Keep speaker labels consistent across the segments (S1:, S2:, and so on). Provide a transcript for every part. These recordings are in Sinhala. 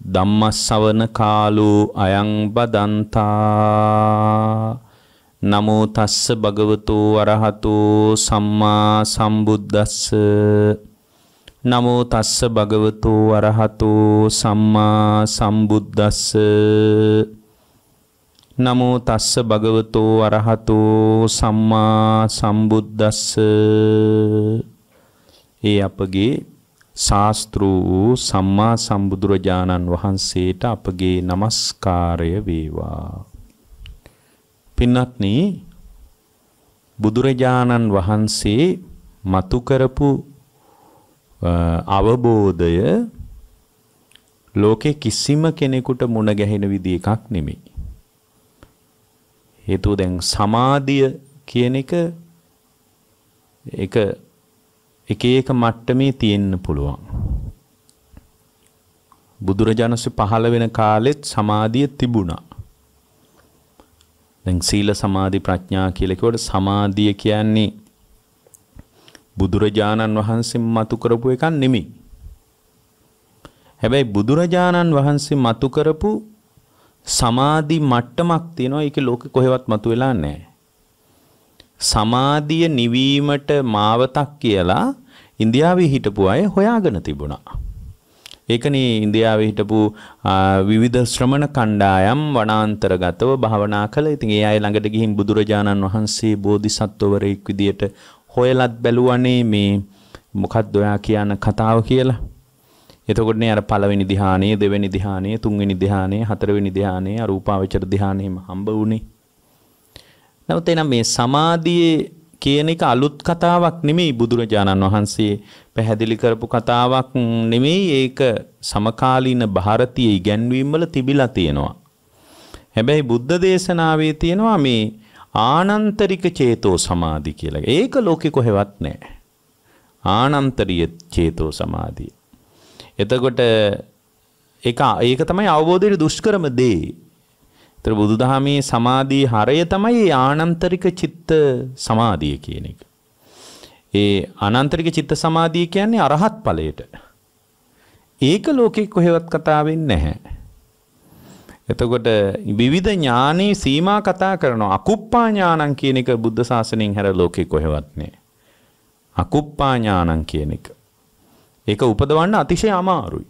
S1: ධම්මස්සවන කාලෝ අයං බදන්තා නමෝ තස්ස භගවතෝ අරහතෝ සම්මා සම්බුද්දස්ස නමෝ තස්ස භගවතෝ අරහතෝ සම්මා සම්බුද්දස්ස නමෝ තස්ස භගවතෝ අරහතෝ සම්මා සම්බුද්දස්ස ඒ අපගේ ශාස්ත්‍ර වූ සම්මා සම්බුදුරජාණන් වහන්සේට අපගේ নমස්කාරය වේවා. පින්වත්නි බුදුරජාණන් වහන්සේ මතු කරපු අවබෝධය ලෝකේ කිසිම කෙනෙකුට මුණ ගැහෙන විදි එකක් නෙමෙයි. හේතුව දැන් සමාධිය කියන එක ඒක එක එක මට්ටමේ තියෙන්න පුළුවන්. බුදුරජාණන්සේ පහළ වෙන කාලෙත් සමාධිය තිබුණා. දැන් සීල සමාධි ප්‍රඥා කියලා කියවට සමාධිය කියන්නේ බුදුරජාණන් වහන්සේ මතු කරපු එකක් නෙමෙයි. හැබැයි බුදුරජාණන් වහන්සේ මතු කරපු සමාධි මට්ටමක් තියෙනවා. ඒක ලෝකෙ කොහෙවත් මතු වෙලා නැහැ. සමාධිය නිවීමට මාවතක් කියලා ඉන්දියාවේ හිටපු අය හොයාගෙන තිබුණා. ඒකනේ ඉන්දියාවේ හිටපු විවිධ ශ්‍රමණ කණ්ඩායම් වනාන්තරගතව භාවනා කළා. ඉතින් ඒ අය ළඟට ගිහින් බුදුරජාණන් වහන්සේ බෝධිසත්වවරයෙක් විදියට හොයලත් බැලුවනේ මේ මොකක්ද ඔයා කියන කතාව කියලා. එතකොටනේ අර පළවෙනි ධ්‍යානයේ, දෙවෙනි ධ්‍යානයේ, තුන්වෙනි ධ්‍යානයේ, හතරවෙනි ධ්‍යානයේ, අරූපාවචර ධ්‍යානයේම හම්බ වුණේ. නමුත් එනම් මේ සමාධියේ කියන එක අලුත් කතාවක් නෙමෙයි බුදුරජාණන් වහන්සේ පැහැදිලි කරපු කතාවක් නෙමෙයි ඒක සමකාලීන ಭಾರತೀය ඉගැන්වීම් වල තිබිලා තියෙනවා. හැබැයි බුද්ධ දේශනාවේ තියෙනවා මේ ආනන්තරික චේතෝ සමාධි කියලා. ඒක ලෝකෙ කොහෙවත් නැහැ. ආනන්තරිය චේතෝ සමාධිය. එතකොට ඒක ඒක තමයි අවබෝධයේ දුෂ්කරම දේ. ඒතර බුදුදහමේ සමාධී හරය තමයි ආනන්තරික චිත්ත සමාධිය කියන එක. ඒ අනන්තරික චිත්ත සමාධිය කියන්නේ අරහත් ඵලයට. ඒක ලෝකෙ කොහෙවත් කතා වෙන්නේ නැහැ. එතකොට විවිධ ඥානී සීමා කතා කරනවා. අකුප්පා ඥානං කියන එක බුද්ධ ශාසනයෙන් හැර ලෝකෙ කොහෙවත් නෑ. අකුප්පා ඥානං කියන එක. ඒක උපදවන්න අතිශය අමාරුයි.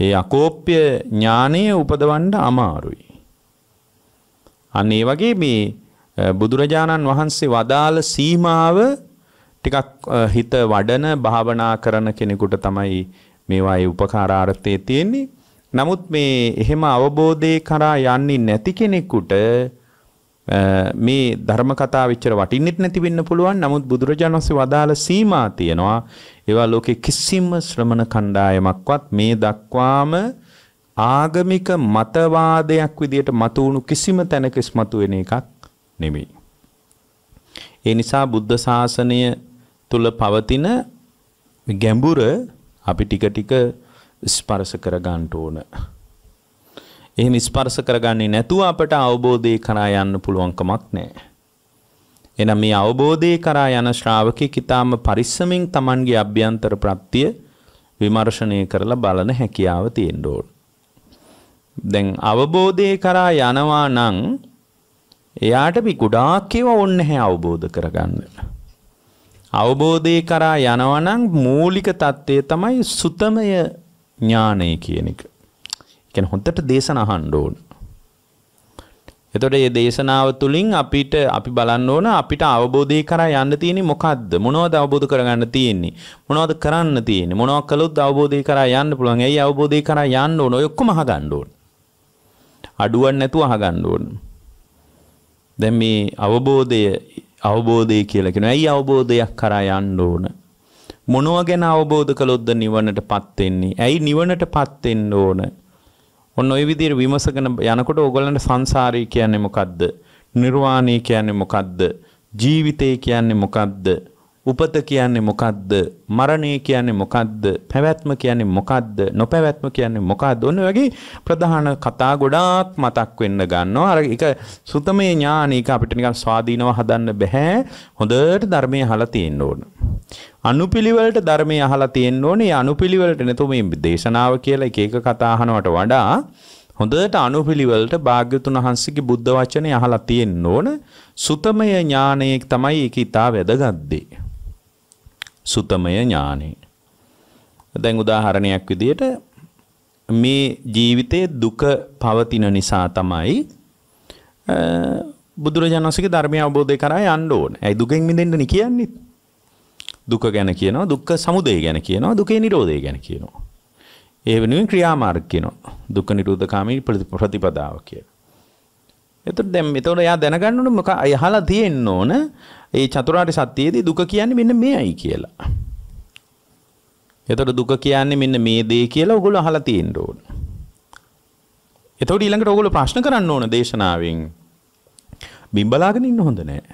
S1: ඒ අකෝප්‍ය ඥානය උපදවන්න අමාරුයි. අන්න ඒ වගේ මේ බුදුරජාණන් වහන්සේ වදාළ සීමාව ටිකක් හිත වඩන භාවනා කරන කෙනෙකුට තමයි මේවායේ උපකාරාර්ථය තියෙන්නේ. නමුත් මේ එහෙම අවබෝධය කරා යන්නේ නැති කෙනෙකුට මේ ධර්ම කතා විචර වටින්නෙත් නැති වෙන්න පුළුවන්. නමුත් බුදුරජාණන් වහන්සේ වදාළ සීමා තියෙනවා. ඒවා ලෝකේ කිසිම ශ්‍රමණ කණ්ඩායමක්වත් මේ දක්වාම ආගමික මතවාදයක් විදියට මතුවුණු කිසිම තැනක ඉස්මතු වෙන එකක් නෙමෙයි. ඒ නිසා බුද්ධ ශාසනය තුල පවතින ගැඹුර අපි ටික ටික ස්පර්ශ කර ගන්න ඕන. එහෙම ස්පර්ශ කරගන්නේ නැතුව අපට අවබෝධය කරා යන්න පුළුවන්කමක් නැහැ. එනම් මේ අවබෝධය කරා යන ශ්‍රාවකෙක් ඊටාම පරිස්සමින් Tamanගේ අභ්‍යන්තර ප්‍රත්‍ය විමර්ශනය කරලා බලන හැකියාව තියෙන්න ඕන. දැන් අවබෝධය කරා යනවා නම් එයාට මේ ගොඩාක් ඒවා ඕනේ නැහැ අවබෝධ කරගන්න. අවබෝධය කරා යනවා නම් මූලික தත්ත්වය තමයි සුතමය ඥානය කියන එක. ඒ කියන්නේ හොඳට දේශන අහන්න ඕන. එතකොට මේ දේශනාව තුළින් අපිට අපි බලන්න ඕන අපිට අවබෝධය කරා යන්න තියෙන්නේ මොකද්ද? මොනවද අවබෝධ කරගන්න තියෙන්නේ? මොනවද කරන්න තියෙන්නේ? මොනවා කළොත් අවබෝධය කරා යන්න පුළුවන්? ඇයි අවබෝධය කරා යන්න ඕන? ඔය ඔක්කොම අහගන්න ඕන. අඩුවක් නැතුව අහගන්න ඕන. දැන් මේ අවබෝධය අවබෝධය කියලා කියනවා. ඇයි අවබෝධයක් කරා යන්න ඕන? මොනව ගැන අවබෝධ කළොත්ද නිවනටපත් වෙන්නේ? ඇයි නිවනටපත් වෙන්න ඕන? ඔන්න ඔය විදිහට විමසගෙන යනකොට ඕගොල්ලන්ට සංසාරය කියන්නේ මොකද්ද? නිර්වාණය කියන්නේ මොකද්ද? ජීවිතය කියන්නේ මොකද්ද? උපත කියන්නේ මොකක්ද? මරණය කියන්නේ මොකක්ද? පැවැත්ම කියන්නේ මොකක්ද? නොපැවැත්ම කියන්නේ මොකක්ද? ඔන්න වගේ ප්‍රධාන කතා ගොඩාක් මතක් වෙන්න ගන්නවා. අර ඒක සුතමේ ඥානීක අපිට නිකන් ස්වාධීනව හදන්න බෑ. හොඳට ධර්මයේ අහලා තියෙන්න ඕන. අනුපිළිවෙලට ධර්මයේ අහලා තියෙන්න ඕනේ. ඒ අනුපිළිවෙලට නේතෝ මේ දේශනාව කියලා එක එක කතා අහනවට වඩා හොඳට අනුපිළිවෙලට භාග්‍යතුන් වහන්සේගේ බුද්ධ වචනේ අහලා තියෙන්න ඕන. සුතමය ඥානයේ තමයි ඒක ඊට වඩා වැදගත් දෙය. සුතමය ඥානෙ. දැන් උදාහරණයක් විදියට මේ ජීවිතයේ දුක පවතින නිසා තමයි බුදුරජාණන් වහන්සේගේ ධර්මය අවබෝධය කරා යන්න ඕන. ඇයි දුකෙන් මිදෙන්නනි කියන්නේ? දුක ගැන කියනවා, දුක්ඛ සමුදය ගැන කියනවා, දුකේ නිරෝධය ගැන කියනවා. ඒ වෙනුවෙන් ක්‍රියාමාර්ග කියනවා. දුක්ඛ නිරෝධකාමී ප්‍රතිපදාව කියලා. එතකොට දැන් එතකොට එයා දැනගන්න ඕන මොක අයහලා තියෙන්න ඕන ඒ චතුරාර්ය සත්‍යයේදී දුක කියන්නේ මෙන්න මේයි කියලා. එතකොට දුක කියන්නේ මෙන්න මේ දේ කියලා ඔයගොල්ලෝ අහලා තියෙන්න ඕන. එතකොට ඊළඟට ඔයගොල්ලෝ ප්‍රශ්න කරන්න ඕන දේශනාවෙන්. බිම්බලාගෙන ඉන්න හොඳ නෑ.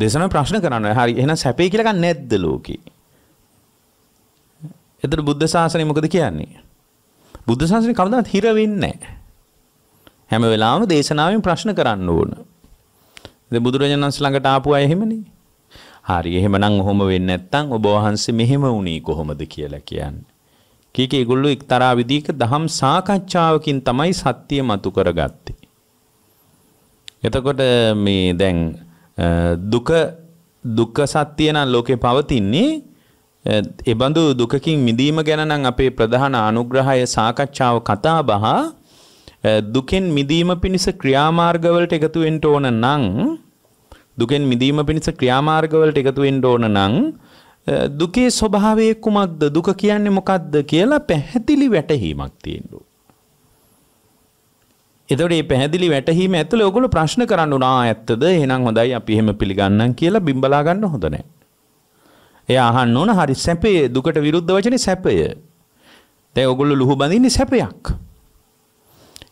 S1: දේශනාව ප්‍රශ්න කරන්න. හරි එහෙනම් සැපේ කියලා ගන්න නැද්ද ලෝකේ? එතකොට බුද්ධ ශාසනය මොකද කියන්නේ? බුද්ධ ශාසනය කවදාවත් හිර වෙන්නේ නැහැ. හැම වෙලාවම දේශනාවෙන් ප්‍රශ්න කරන්න ඕන. ඉතින් බුදුරජාණන් වහන්සේ ළඟට ආපු අය එහෙමනේ. හරි එහෙමනම් ඔහොම වෙන්නේ නැත්නම් ඔබ වහන්සේ මෙහෙම වුණේ කොහොමද කියලා කියන්නේ. කීක ඒගොල්ලෝ එක්තරා විදිහක දහම් සාකච්ඡාවකින් තමයි සත්‍ය මතු කරගත්තේ. එතකොට මේ දැන් දුක දුක්ඛ සත්‍ය නම් ලෝකේ පවතින්නේ ඒ බඳු දුකකින් මිදීම ගැන නම් අපේ ප්‍රධාන අනුග්‍රහය සාකච්ඡාව කතා බහ දුකෙන් මිදීම පිණිස ක්‍රියාමාර්ගවලට එකතු වෙන්න ඕන නම් දුකෙන් මිදීම පිණිස ක්‍රියාමාර්ගවලට එකතු වෙන්න ඕන නම් දුකේ ස්වභාවය කුමක්ද දුක කියන්නේ මොකක්ද කියලා පැහැදිලි වැටහීමක් තියෙන්න ඕන. එතකොට මේ පැහැදිලි වැටහීම ඇතුළේ ඔයගොල්ලෝ ප්‍රශ්න කරන්න උනා ඇත්තද? එහෙනම් හොඳයි අපි එහෙම පිළිගන්නම් කියලා බිම්බලා ගන්න හොඳ නැහැ. එයා අහන්න ඕන හරි සැපේ දුකට විරුද්ධ වචනේ සැපය. දැන් ඔයගොල්ලෝ ලුහු බඳින්නේ සැපයක්.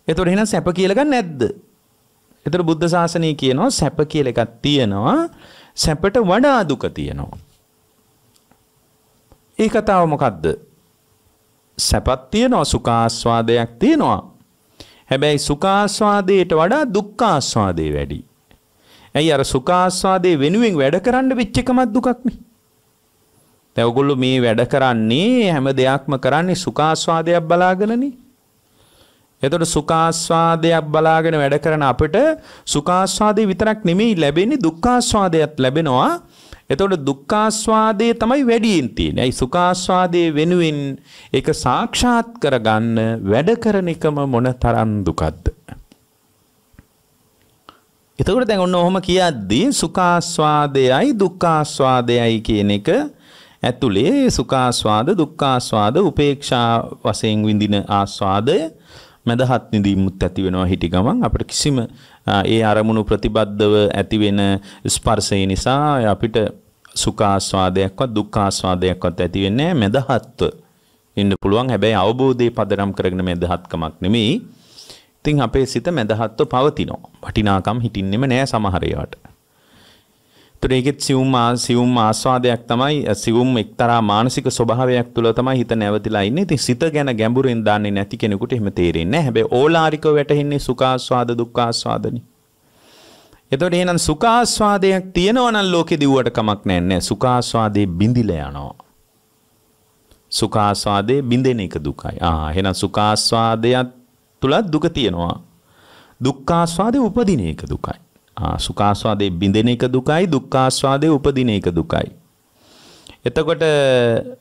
S1: එතකොට එහෙනම් සැප කියලා නැද්ද? එතකොට බුද්ධ ශාසනය කියනවා සැප කියලා එකක් තියෙනවා. සැපට වඩා දුක තියෙනවා. ඒ කතාව මොකද්ද? සැපක් තියෙනවා සුඛාස්වාදයක් තියෙනවා. හැබැයි සුඛාස්වාදයට වඩා දුක්ඛාස්වාදේ වැඩි. ඇයි අර සුඛාස්වාදේ වෙනුවෙන් වැඩ කරන්න වෙච්ච එකමත් දුකක්නේ. දැන් ඔයගොල්ලෝ මේ වැඩ කරන්නේ හැම දෙයක්ම කරන්නේ සුඛාස්වාදයක් බලාගෙනනේ. එතකොට සුඛාස්වාදයක් බලාගෙන වැඩ කරන අපිට සුඛාස්වාදේ විතරක් නෙමෙයි ලැබෙන්නේ දුක්ඛාස්වාදයක් ලැබෙනවා. එතකොට දුක්ඛාස්වාදේ තමයි වැඩියෙන් තියෙන්නේ. අයි සුඛාස්වාදේ වෙනුවෙන් ඒක සාක්ෂාත් කරගන්න වැඩ කරන එකම මොන තරම් දුකක්ද? එතකොට දැන් ඔන්න ඔහොම කියද්දී සුඛාස්වාදයයි දුක්ඛාස්වාදයයි කියන එක ඇතුලේ සුඛාස්වාද දුක්ඛාස්වාද උපේක්ෂා වශයෙන් විඳින ආස්වාදය මැදහත් නිදීමුත් ඇති වෙනවා හිටි ගමන් අපිට කිසිම ඒ අරමුණු ප්‍රතිබද්ධව ඇති වෙන ස්පර්ශය නිසා අපිට සුඛාස්වාදයක්වත් දුක්ඛාස්වාදයක්වත් ඇති වෙන්නේ මැදහත්ව ඉන්න පුළුවන් හැබැයි අවබෝධයේ පදනම් කරගෙන මැදහත්කමක් නෙමෙයි. ඉතින් අපේ සිත මැදහත්ව පවතිනවා. වටිනාකම් හිටින්නෙම නෑ සමහර ඒවාට. ඒතර ඒකෙත් සිවුම් සිවුම් ආස්වාදයක් තමයි සිවුම් එක්තරා මානසික ස්වභාවයක් තුළ තමයි හිත නැවතිලා ඉන්නේ. ඉතින් සිත ගැන ගැඹුරින් දන්නේ නැති කෙනෙකුට එහෙම තේරෙන්නේ නැහැ. හැබැයි ඕලාරිකව වැටෙන්නේ සුඛාස්වාද දුක්ඛාස්වාදනේ. එතකොට එහෙනම් සුඛාස්වාදයක් තියෙනවා නම් ලෝකෙ දිව්වට කමක් නැහැ. සුඛාස්වාදේ බිඳිලා යනවා. සුඛාස්වාදේ බිඳෙන එක දුකයි. ආ එහෙනම් සුඛාස්වාදයක් තුලත් දුක තියෙනවා. දුක්ඛාස්වාදේ උපදින එක දුකයි. සුඛාස්වාදේ බිඳෙන එක දුකයි දුක්ඛාස්වාදේ උපදින එක දුකයි. එතකොට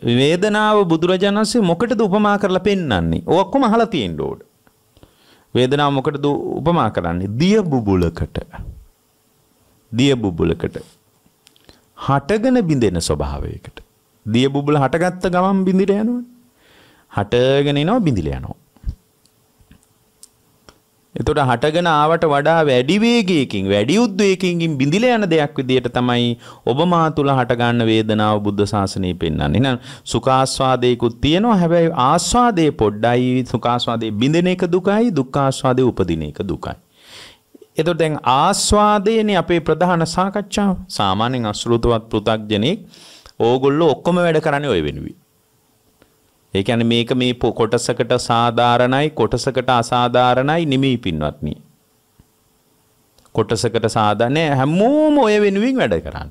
S1: වේදනාව බුදුරජාණන් වහන්සේ මොකටද උපමා කරලා පෙන්වන්නේ? ඔක්කොම අහලා තියෙන්න ඕන. වේදනාව මොකටද උපමා කරන්නේ? දිය බුබුලකට. දිය බුබුලකට. හටගෙන බිඳෙන ස්වභාවයකට. දිය බුබුල හටගත්ත ගමන් බිඳිලා යනවනේ. හටගෙන එනවා බිඳිලා යනවා. එතකොට හටගෙන ආවට වඩා වැඩි වේගයකින් වැඩි උද්වේගයකින් බිඳිලා යන දෙයක් විදියට තමයි ඔබ මා තුල හටගන්න වේදනාව බුද්ධ ශාසනයේ පෙන්වන්නේ. එහෙනම් සුඛාස්වාදයකුත් තියෙනවා. හැබැයි ආස්වාදයේ පොඩ්ඩයි සුඛාස්වාදයේ බිඳින එක දුකයි, දුක්ඛාස්වාදයේ උපදින එක දුකයි. එතකොට දැන් ආස්වාදයේනේ අපේ ප්‍රධාන සාකච්ඡාව. සාමාන්‍යයෙන් අසෘතවත් පෘ탁ජනෙක් ඕගොල්ලෝ ඔක්කොම වැඩ කරන්නේ ওই වෙනුවෙන්. ඒ කියන්නේ මේක මේ කොටසකට සාධාරණයි කොටසකට අසාධාරණයි නෙමෙයි පින්වත්නි. කොටසකට සාධා නෑ හැමෝම ඔය වෙනුවෙන් වැඩ කරන්න.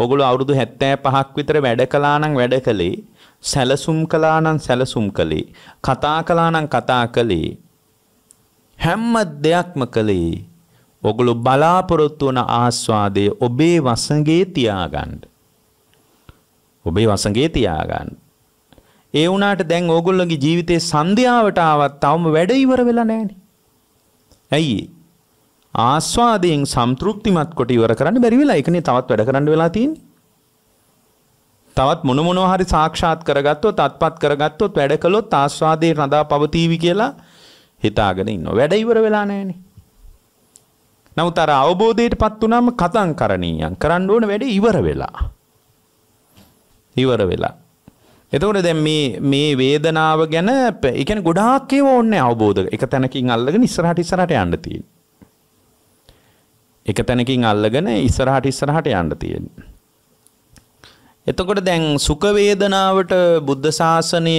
S1: ඕගොල්ලෝ අවුරුදු 75ක් විතර වැඩ කළා නම් වැඩ කළේ සැලසුම් කළා නම් සැලසුම් කළේ කතා කළා නම් කතා කළේ හැම දෙයක්ම කළේ ඕගොල්ලෝ බලාපොරොත්තු වන ආස්වාදය ඔබේ වසඟේ තියාගන්න. ඔබේ වසඟේ තියාගන්න. ඒ වුණාට දැන් ඕගොල්ලොගේ ජීවිතේ සන්ධ්‍යාවට ආවත් තවම වැඩ ඉවර වෙලා නැහනේ. ඇයි ආස්වාදයෙන් සම්තෘප්තිමත් කොට ඉවර කරන්න බැරි වෙලා ඒකනේ තවත් වැඩ කරන්න වෙලා තියෙන්නේ. තවත් මොන මොනවා හරි සාක්ෂාත් කරගත්තොත් අත්පත් කරගත්තොත් වැඩ කළොත් ආස්වාදේ රඳා පවතිවි කියලා හිතාගෙන ඉන්නවා. වැඩ ඉවර වෙලා නැහනේ. නමුත් අර අවබෝධයටපත් වුනම කතං කරණීයම් කරන්න ඕන වැඩේ ඉවර වෙලා. ඉවර වෙලා. එතකොට දැන් මේ මේ වේදනාව ගැන ඒ කියන්නේ ගොඩාක් ඒව ඕනේ අවබෝධ. එක තැනකින් අල්ලගෙන ඉස්සරහට ඉස්සරහට යන්න තියෙන. එක තැනකින් අල්ලගෙන ඉස්සරහට ඉස්සරහට යන්න තියෙන. එතකොට දැන් සුඛ වේදනාවට බුද්ධ ශාසනය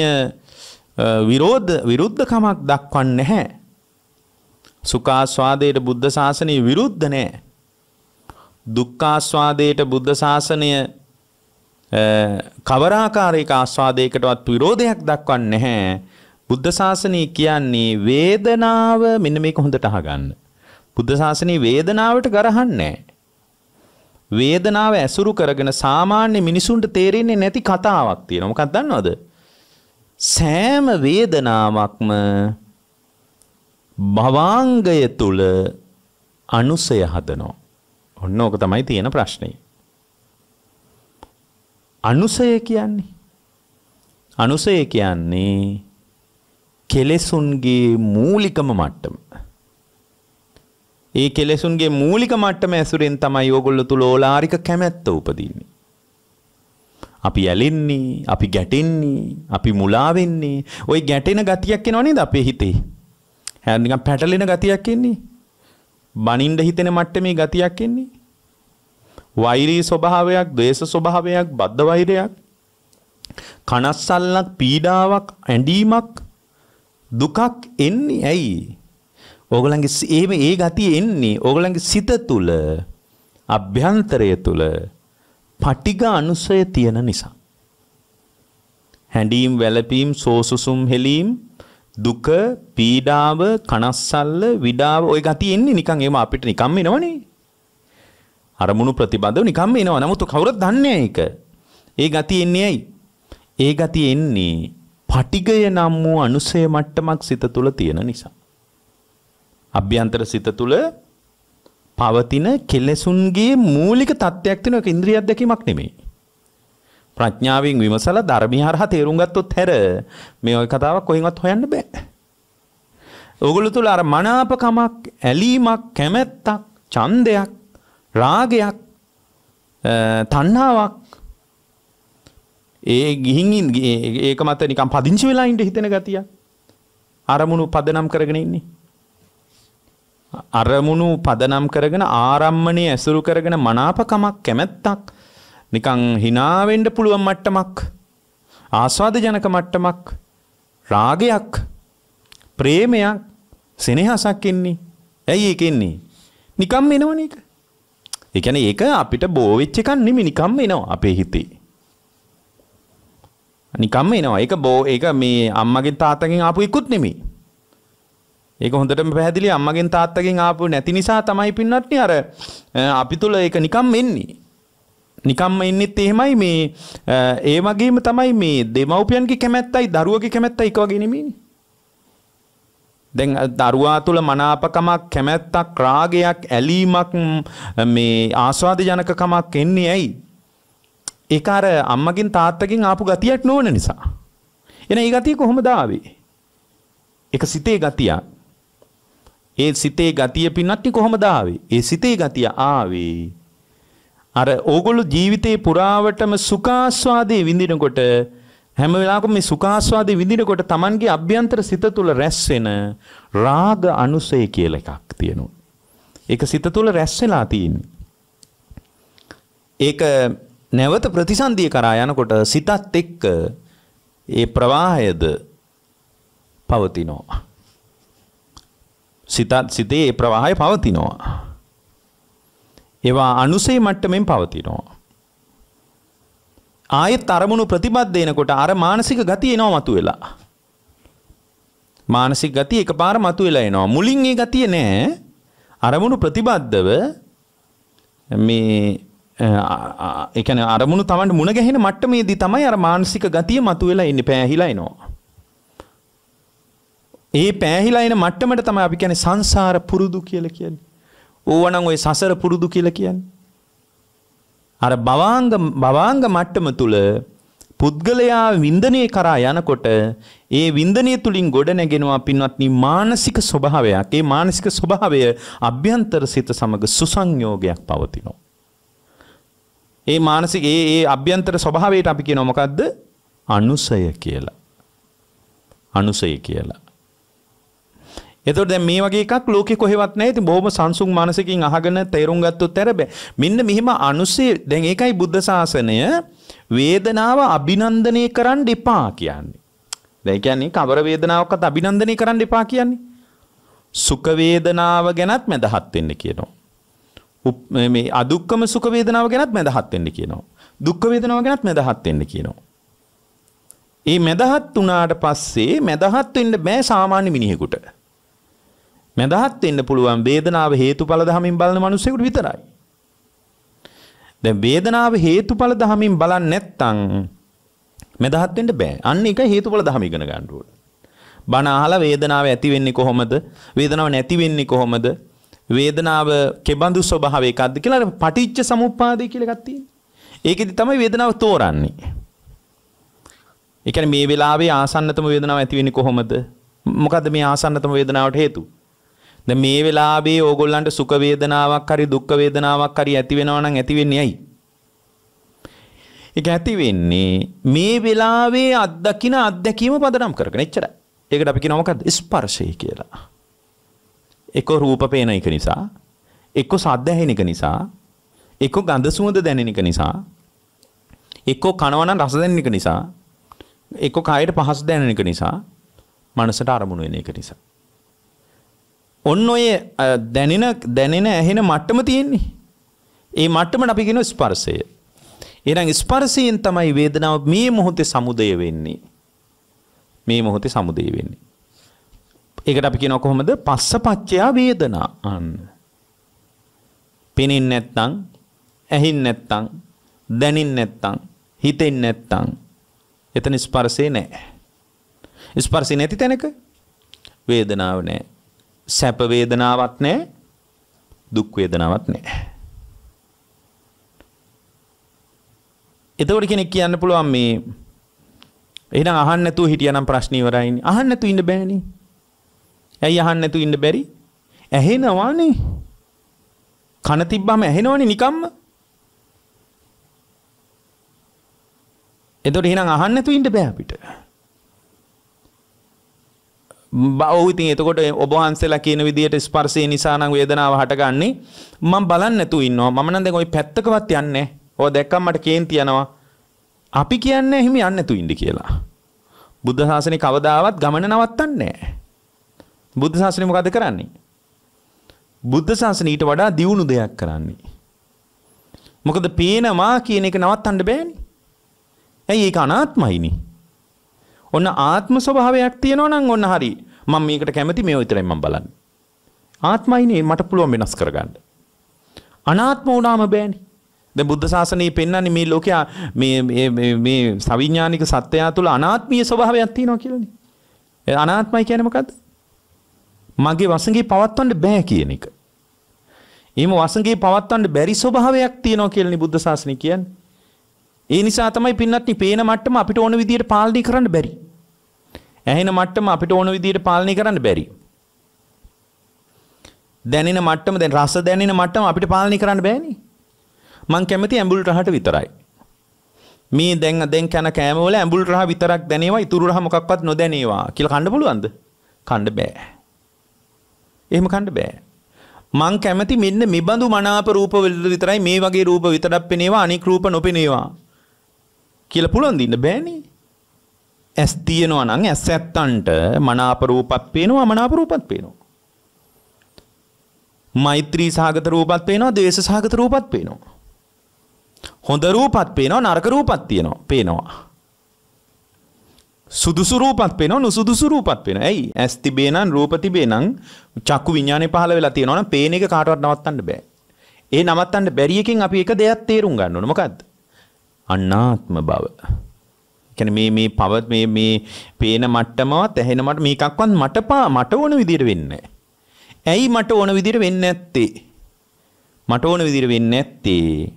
S1: විරෝධ විරුද්ධකමක් දක්වන්නේ නැහැ. සුඛාස්වාදයට බුද්ධ ශාසනය විරුද්ධ නැහැ. දුක්ඛාස්වාදයට බුද්ධ ශාසනය කවරාකාරයක ආස්වාදයකටවත් විරෝධයක් දක්වන්නේ නැහැ. බුද්ධ ශාසනය කියන්නේ වේදනාව මෙන්න මේක හොඳට අහගන්න. බුද්ධ ශාසනය වේදනාවට ගරහන්නේ නැහැ. වේදනාව ඇසුරු කරගෙන සාමාන්‍ය මිනිසුන්ට තේරෙන්නේ නැති කතාවක් තියෙනවා. මොකක්ද දන්නවද? සෑම වේදනාවක්ම භවාංගය තුල අනුසය හදනවා. ඔන්න ඕක තමයි තියෙන ප්‍රශ්නේ. අනුසය කියන්නේ. අනුසය කියන්නේ කෙලෙසුන්ගේ මූලිකම මට්ටම. ඒ කෙලෙසුන්ගේ මූලික මට්ටම ඇසුරෙන් තමයි ඕගොල්ලෝ තුල ඕලාරික කැමැත්ත උපදින්නේ. අපි ඇලෙන්නේ, අපි ගැටෙන්නේ, අපි මුලා වෙන්නේ. ওই ගැටෙන ගතියක් එනවා නේද අපේ හිතේ? හැර නිකන් පැටලෙන ගතියක් එන්නේ. බනින්න හිතෙන මට්ටමේ ගතියක් එන්නේ. වෛරී ස්වභාවයක්, ද්වේෂ ස්වභාවයක්, බද්ධ වෛරයක්, කනස්සල්ලක්, පීඩාවක්, ඇඬීමක්, දුකක් එන්නේ ඇයි? ඕගලන්ගේ එහෙම ඒ ගතිය එන්නේ ඕගලන්ගේ සිත තුල අභ්‍යන්තරය තුල පටිඝ අනුසය තියෙන නිසා. හැඬීම් වැළපීම් සෝසුසුම් හෙලීම් දුක පීඩාව කනස්සල්ල විඩාව ওই ගතිය එන්නේ නිකන් එහෙම අපිට නිකම්ම එනවනේ අරමුණු ප්‍රතිබඳව නිකම්ම එනවා. නමුත් කවුරුත් දන්නේ ඒක. ඒ ගතිය එන්නේ ඇයි? ඒ ගතිය එන්නේ පටිගය නම් වූ අනුසය මට්ටමක් සිත තුළ තියෙන නිසා. අභ්‍යන්තර සිත තුළ පවතින කෙලෙසුන්ගේ මූලික තත්ත්වයක් තියෙන එක ඉන්ද්‍රිය අධ්‍යක්ීමක් නෙමෙයි. ප්‍රඥාවෙන් විමසලා ධර්මය හරහා තේරුම් ගත්තොත් හැර මේ ওই කතාවක් කොහෙන්වත් හොයන්න බෑ. ඕගොල්ලෝ තුල අර මනාපකමක්, ඇලීමක්, කැමැත්තක්, ඡන්දයක් රාගයක් තණ්හාවක් ඒ ගිහින් ඒක මත නිකන් පදිංචි වෙලා ඉඳ හිතෙන ගතිය අරමුණු පදනම් කරගෙන ඉන්නේ අරමුණු පදනම් කරගෙන ආරම්මණයේ ඇසුරු කරගෙන මනාපකමක් කැමැත්තක් නිකන් hina වෙන්න පුළුවන් මට්ටමක් ආස්වාද ජනක මට්ටමක් රාගයක් ප්‍රේමයක් සෙනෙහසක් එන්නේ ඇයි ඒක එන්නේ නිකම් එනවනේ ඒක ඒ කියන්නේ ඒක අපිට බෝවෙච්ච එකක් නෙමෙයි නිකම්ම එනවා අපේ හිතේ. නිකම්ම එනවා. ඒක බෝ ඒක මේ අම්මගෙන් තාත්තගෙන් ආපු ඉක්කුත් නෙමෙයි. ඒක හොඳටම පැහැදිලි අම්මගෙන් තාත්තගෙන් ආපු නැති නිසා තමයි පින්නත්නේ අර අපි තුල ඒක නිකම්ම එන්නේ. නිකම්ම ඉන්නෙත් එහෙමයි මේ ඒ වගේම තමයි මේ දෙමව්පියන්ගේ කැමැත්තයි දරුවගේ කැමැත්තයි එක වගේ නෙමෙයිනේ. දැන් දරුවා තුළ මනාපකමක් කැමැත්තක් රාගයක් ඇලීමක් මේ ආස්වාද ජනකකමක් එන්නේ ඇයි? ඒක අර අම්මගෙන් තාත්තගෙන් ආපු ගතියක් නොවන නිසා. එන ඒ ගතිය කොහොමද ආවේ? ඒක සිතේ ගතියක්. ඒ සිතේ ගතිය පින්නත්ටි කොහොමද ආවේ? ඒ සිතේ ගතිය ආවේ. අර ඕගොල්ලෝ ජීවිතේ පුරාවටම සුඛාස්වාදයේ විඳිනකොට හැම වෙලාවකම මේ සුඛාස්වාදේ විඳිනකොට Tamanගේ අභ්‍යන්තර සිත තුල රැස් වෙන රාග අනුසය කියලා එකක් තියෙනවා. ඒක සිත තුල රැස් වෙලා තියෙන්නේ. ඒක නැවත ප්‍රතිසන්දිය කරා යනකොට සිතත් එක්ක ඒ ප්‍රවාහයද පවතිනවා. සිතත් සිතේ ඒ ප්‍රවාහය පවතිනවා. ඒවා අනුසය මට්ටමින් පවතිනවා. ආයෙත් අරමුණු ප්‍රතිබද්ධ වෙනකොට අර මානසික ගතිය එනවා මතුවෙලා. මානසික ගතිය එකපාර මතුවෙලා එනවා. මුලින් ඒ ගතිය නෑ. අරමුණු ප්‍රතිබද්ධව මේ ඒ කියන්නේ අරමුණු Tamanට මුණ ගැහෙන මට්ටමේදී තමයි අර මානසික ගතිය මතුවෙලා ඉන්නේ පෑහිලා එනවා. ඒ පෑහිලා එන මට්ටමට තමයි අපි කියන්නේ සංසාර පුරුදු කියලා කියන්නේ. ඕවනම් ওই සසර පුරුදු කියලා කියන්නේ. අර බවාංග බවාංග මට්ටම තුල පුද්ගලයා වින්දනය කරා යනකොට ඒ වින්දනය තුලින් ගොඩ නැගෙනවා පින්වත්නි මානසික ස්වභාවයක්. ඒ මානසික ස්වභාවය අභ්‍යන්තර සිත සමග සුසංයෝගයක් පවතිනවා. ඒ මානසික ඒ ඒ අභ්‍යන්තර ස්වභාවයට අපි කියනවා මොකද්ද? අනුසය කියලා. අනුසය කියලා. එතකොට දැන් මේ වගේ එකක් ලෝකේ කොහෙවත් නැහැ. ඉතින් බොහොම සංසුන් මානසිකින් අහගෙන තේරුම් ගත්තොත් ඇරබැ. මෙන්න මෙහිම අනුසය දැන් ඒකයි බුද්ධ ශාසනය වේදනාව අභිනන්දනය කරන්න එපා කියන්නේ. දැන් කියන්නේ කවර වේදනාවක්වත් අභිනන්දනය කරන්න එපා කියන්නේ. සුඛ වේදනාව ගැනත් මැදහත් වෙන්න කියනවා. මේ අදුක්කම සුඛ වේදනාව ගැනත් මැදහත් වෙන්න කියනවා. දුක්ඛ වේදනාව ගැනත් මැදහත් වෙන්න කියනවා. ඒ මැදහත් වුණාට පස්සේ මැදහත් වෙන්න බෑ සාමාන්‍ය මිනිහෙකුට. මැදහත් වෙන්න පුළුවන් වේදනාව හේතුඵල ධමින් බලන මිනිසෙකුට විතරයි. දැන් වේදනාව හේතුඵල ධමින් බලන්නේ නැත්නම් මැදහත් වෙන්න බෑ. අන්න ඒක හේතුඵල ධම ඉගෙන ගන්න ඕන. බණ අහලා වේදනාව ඇති වෙන්නේ කොහොමද? වේදනාව නැති වෙන්නේ කොහොමද? වේදනාව කෙබඳු ස්වභාවය එකක්ද කියලා පටිච්ච සමුප්පාදය කියලා එකක් තියෙනවා. ඒකෙදි තමයි වේදනාව තෝරන්නේ. ඒ කියන්නේ මේ වෙලාවේ ආසන්නතම වේදනාව ඇති වෙන්නේ කොහොමද? මොකද්ද මේ ආසන්නතම වේදනාවට හේතුව? දැන් මේ වෙලාවේ ඕගොල්ලන්ට සුඛ වේදනාවක් හරි දුක් වේදනාවක් හරි ඇති වෙනවා නම් ඇති වෙන්නේ ඇයි? ඒක ඇති වෙන්නේ මේ වෙලාවේ අත්දකින අත්දැකීම පදනම් කරගෙන එච්චරයි. ඒකට අපි කියනවා මොකද්ද? ස්පර්ශය කියලා. එක රූප පේන එක නිසා, එක සද්ද ඇහෙන එක නිසා, එක ගඳ සුවඳ දැනෙන එක නිසා, එක කනවනම් රස දැනෙන එක නිසා, එක කයට පහස දැනෙන එක නිසා, මනසට අරමුණු වෙන එක නිසා ඔන්න ඔය දැනෙන දැනෙන ඇහෙන මට්ටම තියෙන්නේ. ඒ මට්ටමට අපි කියන ස්පර්ශය. එහෙනම් ස්පර්ශයෙන් තමයි වේදනාව මේ මොහොතේ සමුදය වෙන්නේ. මේ මොහොතේ සමුදය වෙන්නේ. ඒකට අපි කියනවා කොහොමද? පස්සපච්චයා වේදනා. අන්න. පෙනෙන්නේ නැත්නම්, ඇහින්නේ නැත්නම්, දැනින්නේ නැත්නම්, හිතෙන්නේ නැත්නම් එතන ස්පර්ශේ නැහැ. ස්පර්ශේ නැති තැනක වේදනාව නැහැ. සැප වේදනාවක් නැහැ දුක් වේදනාවක් නැහැ එතකොට කෙනෙක් කියන්න පුළුවන් මේ එහෙනම් අහන්න නැතුව හිටියානම් ප්‍රශ්න ඉවරයිනේ අහන්න නැතුව ඉන්න බෑනේ ඇයි අහන්න නැතුව ඉන්න බැරි ඇහෙනවානේ කන තිබ්බම ඇහෙනවනේ නිකම්ම එතකොට එහෙනම් අහන්න නැතුව ඉන්න බෑ අපිට බව ඉතින් එතකොට ඔබ වහන්සේලා කියන විදිහට ස්පර්ශය නිසා නම් වේදනාව හටගන්නේ මම බලන්නේ නැතුව ඉන්නවා මම නම් දැන් ওই පැත්තකවත් යන්නේ ඕ දැක්කම මට කේන්ති යනවා අපි කියන්නේ එහෙම යන්නේ නැතුව ඉන්න කියලා බුද්ධ ශාසනේ කවදාවත් ගමන නවත්තන්නේ නැහැ බුද්ධ ශාසනය මොකද කරන්නේ? බුද්ධ ශාසනය ඊට වඩා දියුණු දෙයක් කරන්නේ. මොකද පේනවා කියන එක නවත්තන්න බෑනේ. ඇයි ඒක අනාත්මයිනේ. ඔන්න ආත්ම ස්වභාවයක් තියෙනවා නම් ඔන්න හරි. මම මේකට කැමති මේ විතරයි මම බලන්නේ. ආත්මයිනේ මට පුළුවන් වෙනස් කරගන්න. අනාත්ම වුණාම බෑනේ. දැන් බුද්ධ ශාසනයේ පෙන්වන්නේ මේ ලෝකයා මේ මේ මේ සවිඥානික සත්‍යය තුළ අනාත්මීය ස්වභාවයක් තියෙනවා කියලානේ. ඒ අනාත්මයි කියන්නේ මොකද්ද? මගේ වසඟේ පවත්වන්න බෑ කියන එක. එහෙම වසඟේ පවත්වන්න බැරි ස්වභාවයක් තියෙනවා කියලානේ බුද්ධ ශාසනය කියන්නේ. ඒ නිසා තමයි පින්නත්නි පේන මට්ටම අපිට ඕන විදියට පාලනය කරන්න බැරි. ඇහෙන මට්ටම අපිට ඕන විදියට පාලනය කරන්න බැරි. දැනෙන මට්ටම දැන් රස දැනෙන මට්ටම අපිට පාලනය කරන්න බෑනේ. මං කැමති ඇඹුල් රහට විතරයි. මේ දැන් දැන් කන කෑමවල ඇඹුල් රහ විතරක් දැනේවා ඉතුරු රහ මොකක්වත් නොදැනේවා කියලා කන්න පුළුවන්ද? කන්න බෑ. එහෙම කන්න බෑ. මං කැමති මෙන්න මෙබඳු මනාප රූපවල විතරයි මේ වගේ රූප විතරක් පෙනේවා අනික් රූප නොපෙනේවා. කියලා පුළුවන් දින්න බෑනේ. ඇස් තියෙනවා නම් ඇස් ඇත්තන්ට මනාප රූපත් පේනවා මනාප රූපත් පේනවා. මෛත්‍රී සහගත රූපත් පේනවා ද්වේෂ සහගත රූපත් පේනවා. හොඳ රූපත් පේනවා නරක රූපත් තියෙනවා පේනවා. සුදුසු රූපත් පේනවා නුසුදුසු රූපත් පේනවා. ඇයි? ඇස් තිබේ නම් රූප තිබේ නම් චක්කු විඥානේ පහළ වෙලා තියෙනවා නම් පේන එක කාටවත් නවත්තන්න බෑ. ඒ නවත්තන්න බැරි එකෙන් අපි එක දෙයක් තේරුම් ගන්න ඕනේ. මොකද්ද? අනාත්ම බව. කියන්නේ මේ මේ පවත් මේ මේ පේන මට්ටමවත් ඇහෙන මට මේකක්වත් මට මට ඕන විදිහට වෙන්නේ ඇයි මට ඕන විදිහට වෙන්නේ නැත්තේ? මට ඕන විදිහට වෙන්නේ නැත්තේ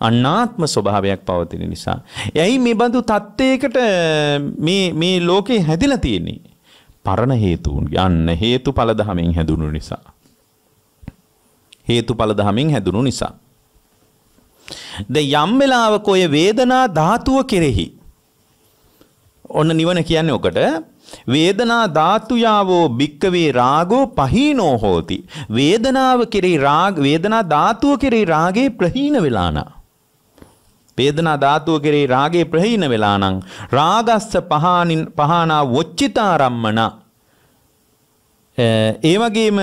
S1: අනාත්ම ස්වභාවයක් පවතින නිසා. ඇයි මේ බඳු தත්ත්වයකට මේ මේ ලෝකේ හැදිලා තියෙන්නේ? පරණ හේතුන් යන්න හේතුඵල ධමෙන් හැදුණු නිසා. හේතුඵල ධමෙන් හැදුණු නිසා. ද යම් වෙලාවක ඔය වේදනා ධාතුව කෙරෙහි ඔන්න නිවන කියන්නේ ඔකට වේදනා ධාතු යාවෝ භික්කවේ රාගෝ පහීනෝ හෝති වේදනාව කෙරෙහි රාග වේදනා ධාතුව කෙරෙහි රාගේ ප්‍රහීන වෙලානා වේදනා ධාතුව කෙරෙහි රාගේ ප්‍රහීන වෙලා නම් රාගස්ස පහානින් පහනා වොච්චිතාරම්මන ඒ වගේම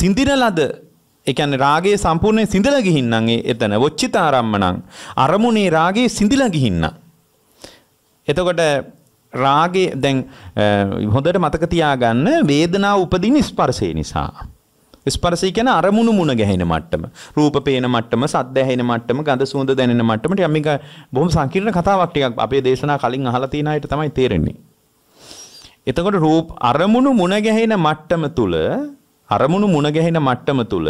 S1: සිඳින ලද එකන රාගේ සම්පූර්ණය සිඳල ගිහින්නන්ගේ එතන ඔච්චිත ආරම්මනං අරමුණේ රාගේ සිඳිල ගිහින්න. එතකොට රාගේ දැන් හොඳට මතක තියාගන්න වේදනාව උපදින ස්පර්ශය නිසා. ස්පර්ශය කියන්නේ අරමුණු මුණ ගැහෙන මට්ටම. රූප පේන මට්ටම, සද්ද ඇහෙන මට්ටම, ගඳ සුවඳ දැනෙන මට්ටමට යම් එක බොහොම සංකීර්ණ කතාවක් ටිකක් අපේ දේශනා කලින් අහලා තියෙන අයට තමයි තේරෙන්නේ. එතකොට රූප අරමුණු මුණ ගැහෙන මට්ටම තුල අරමුණු මුණගැහෙන මට්ටම තුල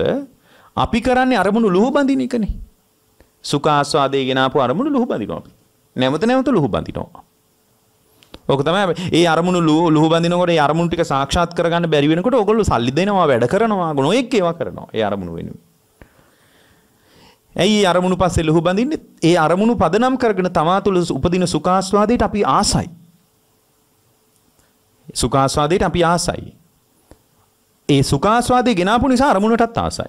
S1: අපි කරන්නේ අරමුණු ලුහු බඳින එකනේ. සුඛ ආස්වාදයේ ගෙනාපු අරමුණු ලුහු බඳිනවා අපි. නැවත නැවත ලුහු බඳිනවා. ඕක තමයි ඒ අරමුණු ලුහු බඳිනකොට ඒ අරමුණු ටික සාක්ෂාත් කරගන්න බැරි වෙනකොට ඕගොල්ලෝ සල්ලි දෙනවා වැඩ කරනවා ගොනෝ එක්ක ඒවා කරනවා ඒ අරමුණු වෙනුවෙන්. ඇයි ඒ අරමුණු පස්සේ ලුහු බඳින්නේ? ඒ අරමුණු පදනම් කරගෙන තමා තුළ උපදින සුඛාස්වාදයට අපි ආසයි. සුඛාස්වාදයට අපි ආසයි. ඒ සුඛාස්වාදේ ගෙනාපු නිසා අරමුණටත් ආසයි.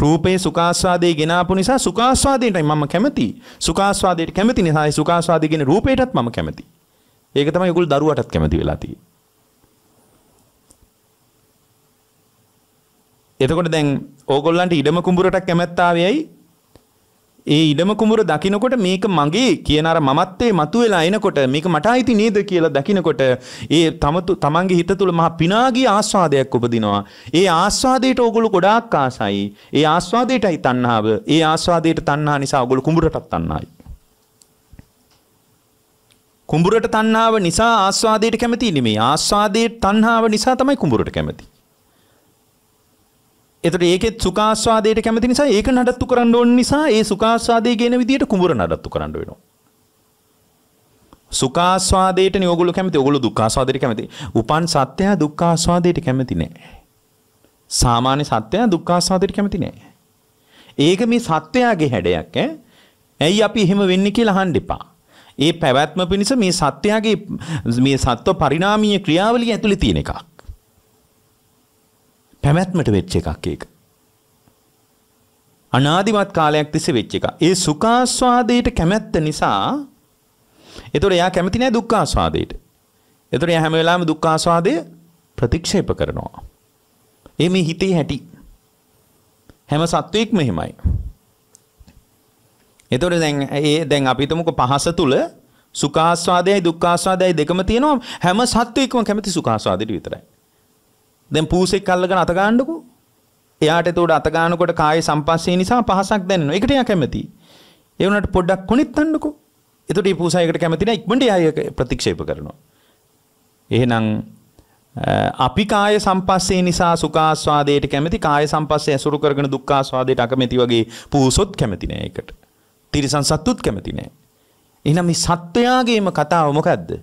S1: රූපේ සුඛාස්වාදේ ගෙනාපු නිසා සුඛාස්වාදේටයි මම කැමති. සුඛාස්වාදේට කැමති නිසා ඒ සුඛාස්වාදේ ගෙන රූපේටත් මම කැමති. ඒක තමයි ඒගොල්ලෝ දරුවටත් කැමති වෙලා තියෙන්නේ. එතකොට දැන් ඕගොල්ලන්ට ඉඩම කුඹුරට කැමැත්තාවේයි ඒ ඉඩම කුඹුර දකිනකොට මේක මගේ කියන අර මමත්වේ මතුවෙලා එනකොට මේක මට අයිති නේද කියලා දකිනකොට ඒ තමතු තමන්ගේ හිත තුළ මහා පිනාගී ආස්වාදයක් උපදිනවා. ඒ ආස්වාදයට ඕගොල්ලෝ ගොඩාක් ආසයි. ඒ ආස්වාදයටයි තණ්හාව. ඒ ආස්වාදයට තණ්හා නිසා ඕගොල්ලෝ කුඹුරටත් තණ්හායි. කුඹුරට තණ්හාව නිසා ආස්වාදයට කැමති නෙමෙයි. ආස්වාදයේ තණ්හාව නිසා තමයි කුඹුරට කැමති. එතකොට ඒකෙත් සුඛාස්වාදයට කැමති නිසා ඒක නඩත්තු කරන්න ඕන නිසා ඒ සුඛාස්වාදයේ ගේන විදියට කුඹුර නඩත්තු කරන්න වෙනවා. සුඛාස්වාදයට නේ ඔයගොල්ලෝ කැමති. ඔයගොල්ලෝ දුක්ඛාස්වාදයට කැමති. උපන් සත්‍යය දුක්ඛාස්වාදයට කැමති නෑ. සාමාන්‍ය සත්‍යය දුක්ඛාස්වාදයට කැමති නෑ. ඒක මේ සත්‍යයගේ හැඩයක් ඈ. ඇයි අපි එහෙම වෙන්නේ කියලා අහන්න එපා. ඒ පැවැත්ම පිණිස මේ සත්‍යයගේ මේ සත්ව පරිණාමීය ක්‍රියාවලිය ඇතුලේ තියෙන එකක්. පැවැත්මට වෙච්ච එකක් ඒක. අනාදිමත් කාලයක් තිස්සේ වෙච්ච එක. ඒ සුඛාස්වාදයට කැමැත්ත නිසා එතකොට එයා කැමති නැහැ දුක්ඛාස්වාදයට. එතකොට එයා හැම වෙලාවෙම දුක්ඛාස්වාදය ප්‍රතික්ෂේප කරනවා. ඒ මේ හිතේ හැටි. හැම සත්වෙක්ම එහෙමයි. එතකොට දැන් ඒ දැන් අපි හිතමුකෝ පහස තුල සුඛාස්වාදයයි දුක්ඛාස්වාදයයි දෙකම තියෙනවා. හැම සත්වෙක්ම කැමති සුඛාස්වාදයට විතරයි. දැන් පූසෙක් අල්ලගෙන අත ගන්නකො. එයාට එතකොට අත ගන්නකොට කායේ සම්පස්සේ නිසා පහසක් දැනෙනවා. ඒකට එයා කැමති. ඒ වුණාට පොඩ්ඩක් කොනිත්තන්නකො. එතකොට මේ පූසා ඒකට කැමති නැහැ. ඉක්මනට එයා ප්‍රතික්ෂේප කරනවා. එහෙනම් අපි කාය සම්පස්සේ නිසා සුඛාස්වාදයට කැමති කාය සම්පස්සේ ඇසුරු කරගෙන දුක්ඛාස්වාදයට අකමැති වගේ පූසොත් කැමති නෑ ඒකට. තිරිසන් සත්තුත් කැමති නෑ. එහෙනම් මේ සත්වයාගේම කතාව මොකද්ද?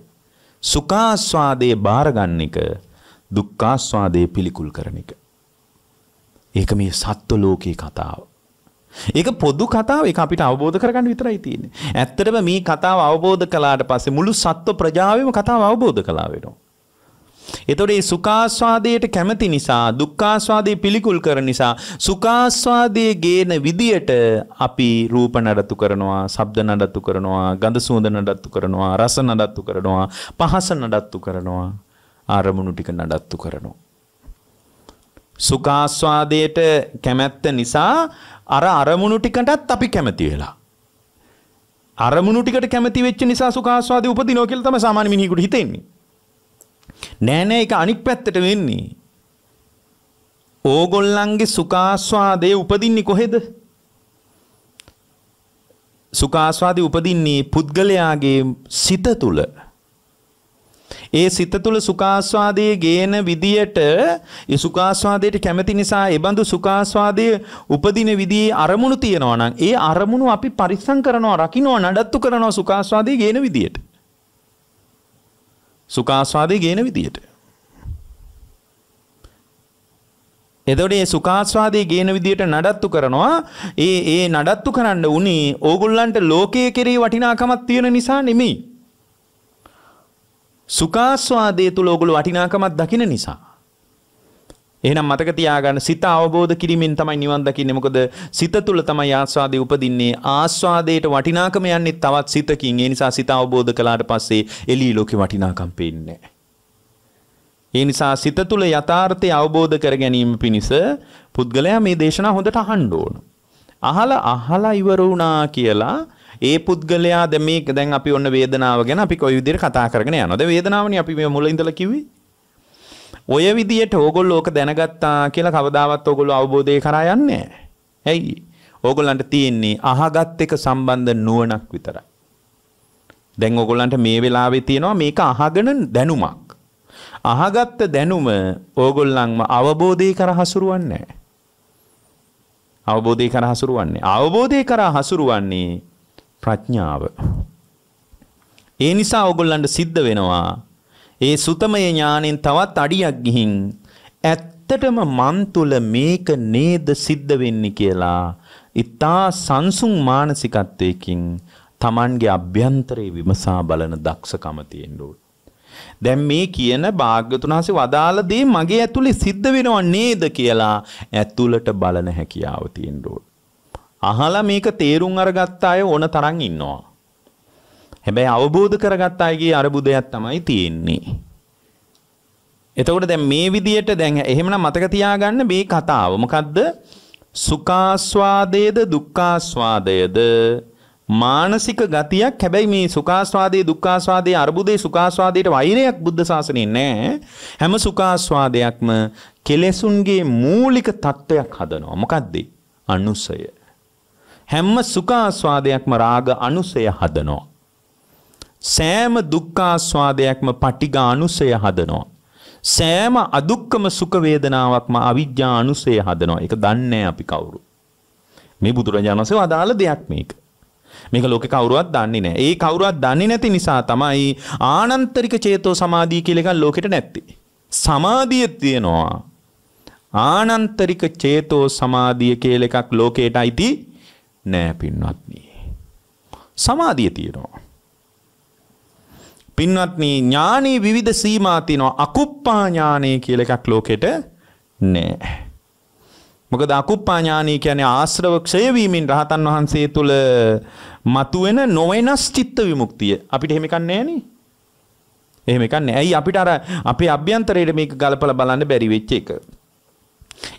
S1: සුඛාස්වාදයේ බාර ගන්න එක දුක්ඛාස්වාදයේ පිළිකුල් කරන එක. ඒක මේ සත්ව ලෝකේ කතාව. ඒක පොදු කතාව ඒක අපිට අවබෝධ කරගන්න විතරයි තියෙන්නේ. ඇත්තටම මේ කතාව අවබෝධ කළාට පස්සේ මුළු සත්ව ප්‍රජාවෙම කතාව අවබෝධ කළා වෙනවා. එතකොට මේ සුඛාස්වාදයට කැමති නිසා දුක්ඛාස්වාදේ පිළිකුල් කරන නිසා සුඛාස්වාදයේ ගේන විදියට අපි රූප නඩත්තු කරනවා, ශබ්ද නඩත්තු කරනවා, ගඳ සුවඳ නඩත්තු කරනවා, රස නඩත්තු කරනවා, පහස නඩත්තු කරනවා. අරමුණු ටික නඩත්තු කරනවා. සුඛාස්වාදයට කැමැත්ත නිසා අර අරමුණු ටිකටත් අපි කැමති වෙලා. අරමුණු ටිකට කැමති වෙච්ච නිසා සුඛාස්වාදේ උපදිනවා කියලා තමයි සාමාන්‍ය මිනිහෙකුට හිතෙන්නේ. නෑ නෑ ඒක අනිත් පැත්තට වෙන්නේ. ඕගොල්ලන්ගේ සුඛාස්වාදේ උපදින්නේ කොහෙද? සුඛාස්වාදේ උපදින්නේ පුද්ගලයාගේ සිත තුළ. ඒ සිත තුළ සුඛාස්වාදයේ ගේන විදියට ඒ සුඛාස්වාදයට කැමති නිසා ඒ බඳු සුඛාස්වාදයේ උපදින විදිහේ අරමුණු තියෙනවා නම් ඒ අරමුණු අපි පරිස්සම් කරනවා රකින්නවා නඩත්තු කරනවා සුඛාස්වාදයේ ගේන විදියට සුඛාස්වාදයේ ගේන විදියට එතකොට මේ සුඛාස්වාදයේ ගේන විදියට නඩත්තු කරනවා ඒ ඒ නඩත්තු කරන්න උනේ ඕගොල්ලන්ට ලෝකයේ කෙරෙහි වටිනාකමක් තියෙන නිසා නෙමෙයි සුකාස්වාදය තුළ ඔගොලු වටිනාකමක් දකින නිසා. එහෙනම් මතක තියාගන්න සිත අවබෝධ කිරීමෙන් තමයි නිවන් දකින්නේ. මොකද සිත තුළ තමයි ආස්වාදේ උපදින්නේ. ආස්වාදයට වටිනාකම යන්නේ තවත් සිතකින්. ඒ නිසා සිත අවබෝධ කළාට පස්සේ එළී ලෝකේ වටිනාකම් පේන්නේ ඒ නිසා සිත තුළ යථාර්ථය අවබෝධ කර ගැනීම පිණිස පුද්ගලයා මේ දේශනා හොඳට අහන්න ඕන. අහලා අහලා ඉවර වුණා කියලා ඒ පුද්ගලයා ද මේ දැන් අපි ඔන්න වේදනාව ගැන අපි කොයි විදිහට කතා කරගෙන යනවද වේදනාවනේ අපි මේ මුල ඉඳලා කිව්වේ ඔය විදිහට ඕගොල්ලෝ ඕක දැනගත්තා කියලා කවදාවත් ඕගොල්ලෝ අවබෝධය කරා යන්නේ නැහැ ඇයි ඕගොල්ලන්ට තියෙන්නේ අහගත් එක සම්බන්ධ නුවණක් විතරයි දැන් ඕගොල්ලන්ට මේ වෙලාවේ තියෙනවා මේක අහගෙන දැනුමක් අහගත්ත දැනුම ඕගොල්ලන්ම අවබෝධය කර හසුරුවන්නේ අවබෝධය කර හසුරුවන්නේ අවබෝධය කර හසුරුවන්නේ ප්‍රඥාව. ඒ නිසා ඔයගොල්ලන්ට සිද්ධ වෙනවා ඒ සුතමය ඥාණයෙන් තවත් අඩියක් ගිහින් ඇත්තටම මන් තුල මේක නේද සිද්ධ වෙන්නේ කියලා ඊතා සංසුන් මානසිකත්වයකින් Tamanගේ අභ්‍යන්තරේ විමසා බලන දක්ෂකම තියෙන්න ඕනේ. දැන් මේ කියන භාග්‍යතුන් හසේ වදාළ දේ මගේ ඇතුලේ සිද්ධ වෙනව නේද කියලා ඇතුලට බලන හැකියාව තියෙන්න ඕන. අහලා මේක තේරුම් අරගත්ත අය ඕන තරම් ඉන්නවා. හැබැයි අවබෝධ කරගත්ත අයගේ අරබුදයක් තමයි තියෙන්නේ. එතකොට දැන් මේ විදියට දැන් එහෙමනම් මතක තියාගන්න මේ කතාව. මොකද්ද? සුඛාස්වාදයේද දුක්ඛාස්වාදයේද මානසික ගතියක් හැබැයි මේ සුඛාස්වාදයේ දුක්ඛාස්වාදයේ අ르බුදේ සුඛාස්වාදයට වෛරයක් බුද්ධ ශාසනයේ නැහැ හැම සුඛාස්වාදයක්ම කෙලෙසුන්ගේ මූලික தত্ত্বයක් හදනවා මොකද්ද අනුසය හැම සුඛාස්වාදයක්ම රාග අනුසය හදනවා. සෑම දුක්ඛාස්වාදයක්ම පටිඝා අනුසය හදනවා. සෑම අදුක්කම සුඛ වේදනාවක්ම අවිජ්ජා අනුසය හදනවා. ඒක දන්නේ අපි කවුරු. මේ බුදුරජාණන් වහන්සේ වදාළ දෙයක් මේක. මේක ලෝකේ කවුරුවත් දන්නේ නැහැ. ඒ කවුරුවත් දන්නේ නැති නිසා තමයි ආනන්තරික චේතෝ සමාධිය කියලා එකක් ලෝකෙට නැත්තේ. සමාධිය තියෙනවා. ආනන්තරික චේතෝ සමාධිය කියලා එකක් ලෝකේට අයිති නෑ පින්වත්නි. සමාධිය තියෙනවා. පින්වත්නි ඥානී විවිධ සීමා තියෙනවා. අකුප්පා ඥානය කියලා එකක් ලෝකෙට නෑ. මොකද අකුප්පා ඥානී කියන්නේ ආශ්‍රව ක්ෂය වීමෙන් රහතන් වහන්සේ තුල මතුවෙන නොවෙනස් චිත්ත විමුක්තිය. අපිට එහෙම එකක් නෑනේ. එහෙම එකක් නෑ. ඇයි අපිට අර අපේ අභ්‍යන්තරයේ මේක ගලපලා බලන්න බැරි වෙච්ච එක.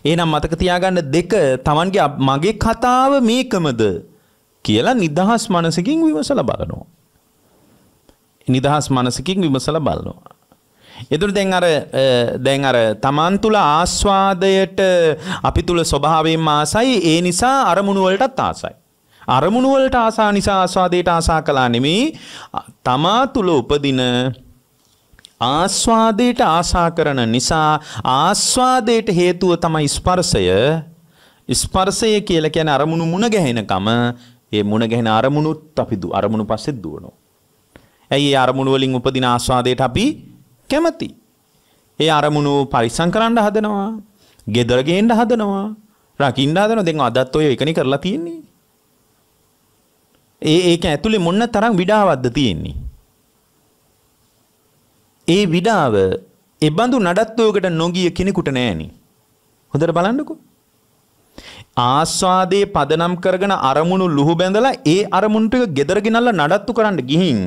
S1: එහෙනම් මතක තියාගන්න දෙක Tamanගේ මගේ කතාව මේකමද කියලා නිදහස් මනසකින් විමසලා බලනවා. නිදහස් මනසකින් විමසලා බලනවා. එතුර දැන් අර දැන් අර තමන් තුළ ආස්වාදයට අපි තුළ ස්වභාවයෙන් ආසයි ඒ නිසා අරමුණු වලටත් ආසයි. අරමුණු වලට ආසා නිසා ආස්වාදයට ආසා කළා නෙමෙයි තමා තුළ උපදින ආස්වාදයට ආසා කරන නිසා ආස්වාදයට හේතුව තමයි ස්පර්ශය. ස්පර්ශය කියලා කියන්නේ අරමුණු මුණ ගැහෙනකම ඒ මුණ ගැහෙන අරමුණුත් අපි අරමුණු පස්සෙත් දුවනවා. ඇයි ඒ අරමුණු වලින් උපදින ආස්වාදයට අපි කැමති? ඒ අරමුණු පරිසම් කරන්න හදනවා. gedara ගේන්න හදනවා. රකින්න හදනවා. දැන් අදත් ඔය එකනේ කරලා තියෙන්නේ. ඒ ඒක ඇතුලේ මොන තරම් විඩාවක්ද තියෙන්නේ? ඒ විඩාව එබඳු නඩත්තුවකට නොගිය කෙනෙකුට නෑනි. හොඳට බලන්නකෝ. ආස්වාදයේ පදනම් කරගෙන අරමුණු ලුහු බැඳලා ඒ අරමුණු ටික gedara ගෙනල්ලා නඩත්තු කරන්න ගිහින්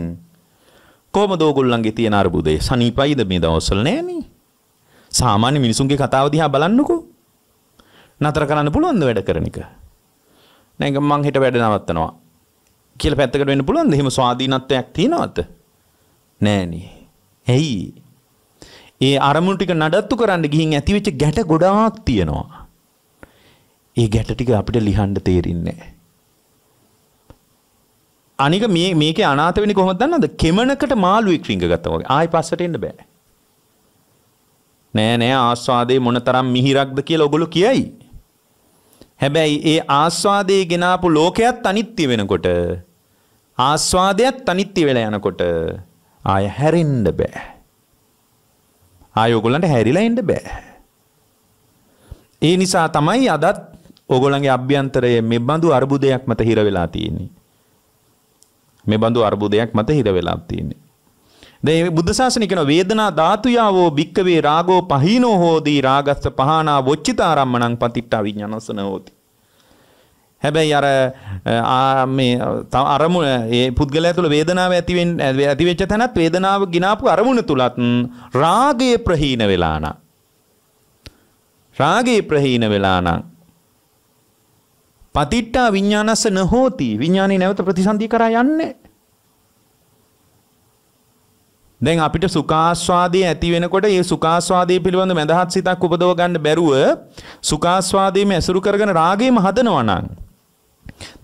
S1: කොහමද ඕගොල්ලන්ගේ තියෙන අරුබුදේ සනීපයිද මේ දවස්වල නෑනේ. සාමාන්‍ය මිනිසුන්ගේ කතාව දිහා බලන්නකෝ. නතර කරන්න පුළුවන්ද වැඩ කරන එක? නැංග මං හිට වැඩ නවත්තනවා. කියලා පැත්තකට වෙන්න පුළුවන්ද? එහෙම ස්වාධීනත්වයක් තියනවද? නෑනේ. ඇයි? ඒ අරමුණු ටික නඩත්තු කරන්න ගිහින් ඇතිවෙච්ච ගැට ගොඩාක් තියෙනවා. ඒ ගැට ටික අපිට ලිහන්න තේරෙන්නේ නැහැ. අනික මේ මේකේ අනාථ වෙන්නේ කොහොමද දන්නවද? කෙමනකට මාළුවෙක් රිංග ගත්තා වගේ. ආයි පස්සට එන්න බෑ. නෑ නෑ ආස්වාදේ මොනතරම් මිහිරක්ද කියලා ඔගොල්ලෝ කියයි. හැබැයි ඒ ආස්වාදේ ගෙනාපු ලෝකයක් අනිත්‍ය වෙනකොට ආස්වාදයක් අනිත්‍ය වෙලා යනකොට ආය හැරෙන්න බෑ. ආය ඔයගොල්ලන්ට හැරිලා එන්න බෑ. ඒ නිසා තමයි අදත් ඔයගොල්ලන්ගේ අභ්‍යන්තරයේ මේ බඳු අර්බුදයක් මත හිර වෙලා තියෙන්නේ. මේ බඳු අර්බුදයක් මත හිර වෙලා තියෙන්නේ. දැන් මේ බුද්ධ ශාසනය කියන වේදනා ධාතුයාවෝ භික්කවේ රාගෝ පහීනෝ හෝදී රාගස්ස පහානා වොච්චිතාරම්මණං පතිට්ඨා විඥානසන හෝති. හැබැයි අර මේ අරමුණ ඒ පුද්ගලය තුළ වේදනාව ඇතිවෙන් ඇතිවෙච්ච තැනත් වේදනාව ගිනාපු අරමුණ තුළත් රාගයේ ප්‍රහීන වෙලාන. රාගයේ ප්‍රහීන වෙලානං. පතිට්ටා විඤ්ඥානස්ස නහෝති විඤ්ඥානය නැවත ප්‍රතිසන්ධී කර යන්නේ. දැන් අපිට සුඛාස්වාදයේ ඇති වෙනකොට ඒ සුඛාස්වාදයේ පිළිබඳ මඳහත් සිතක් උපදව ගන්න බැරුව සුඛාස්වාදයේම ඇසුරු කරගෙන රාගයේම හදනවා නම්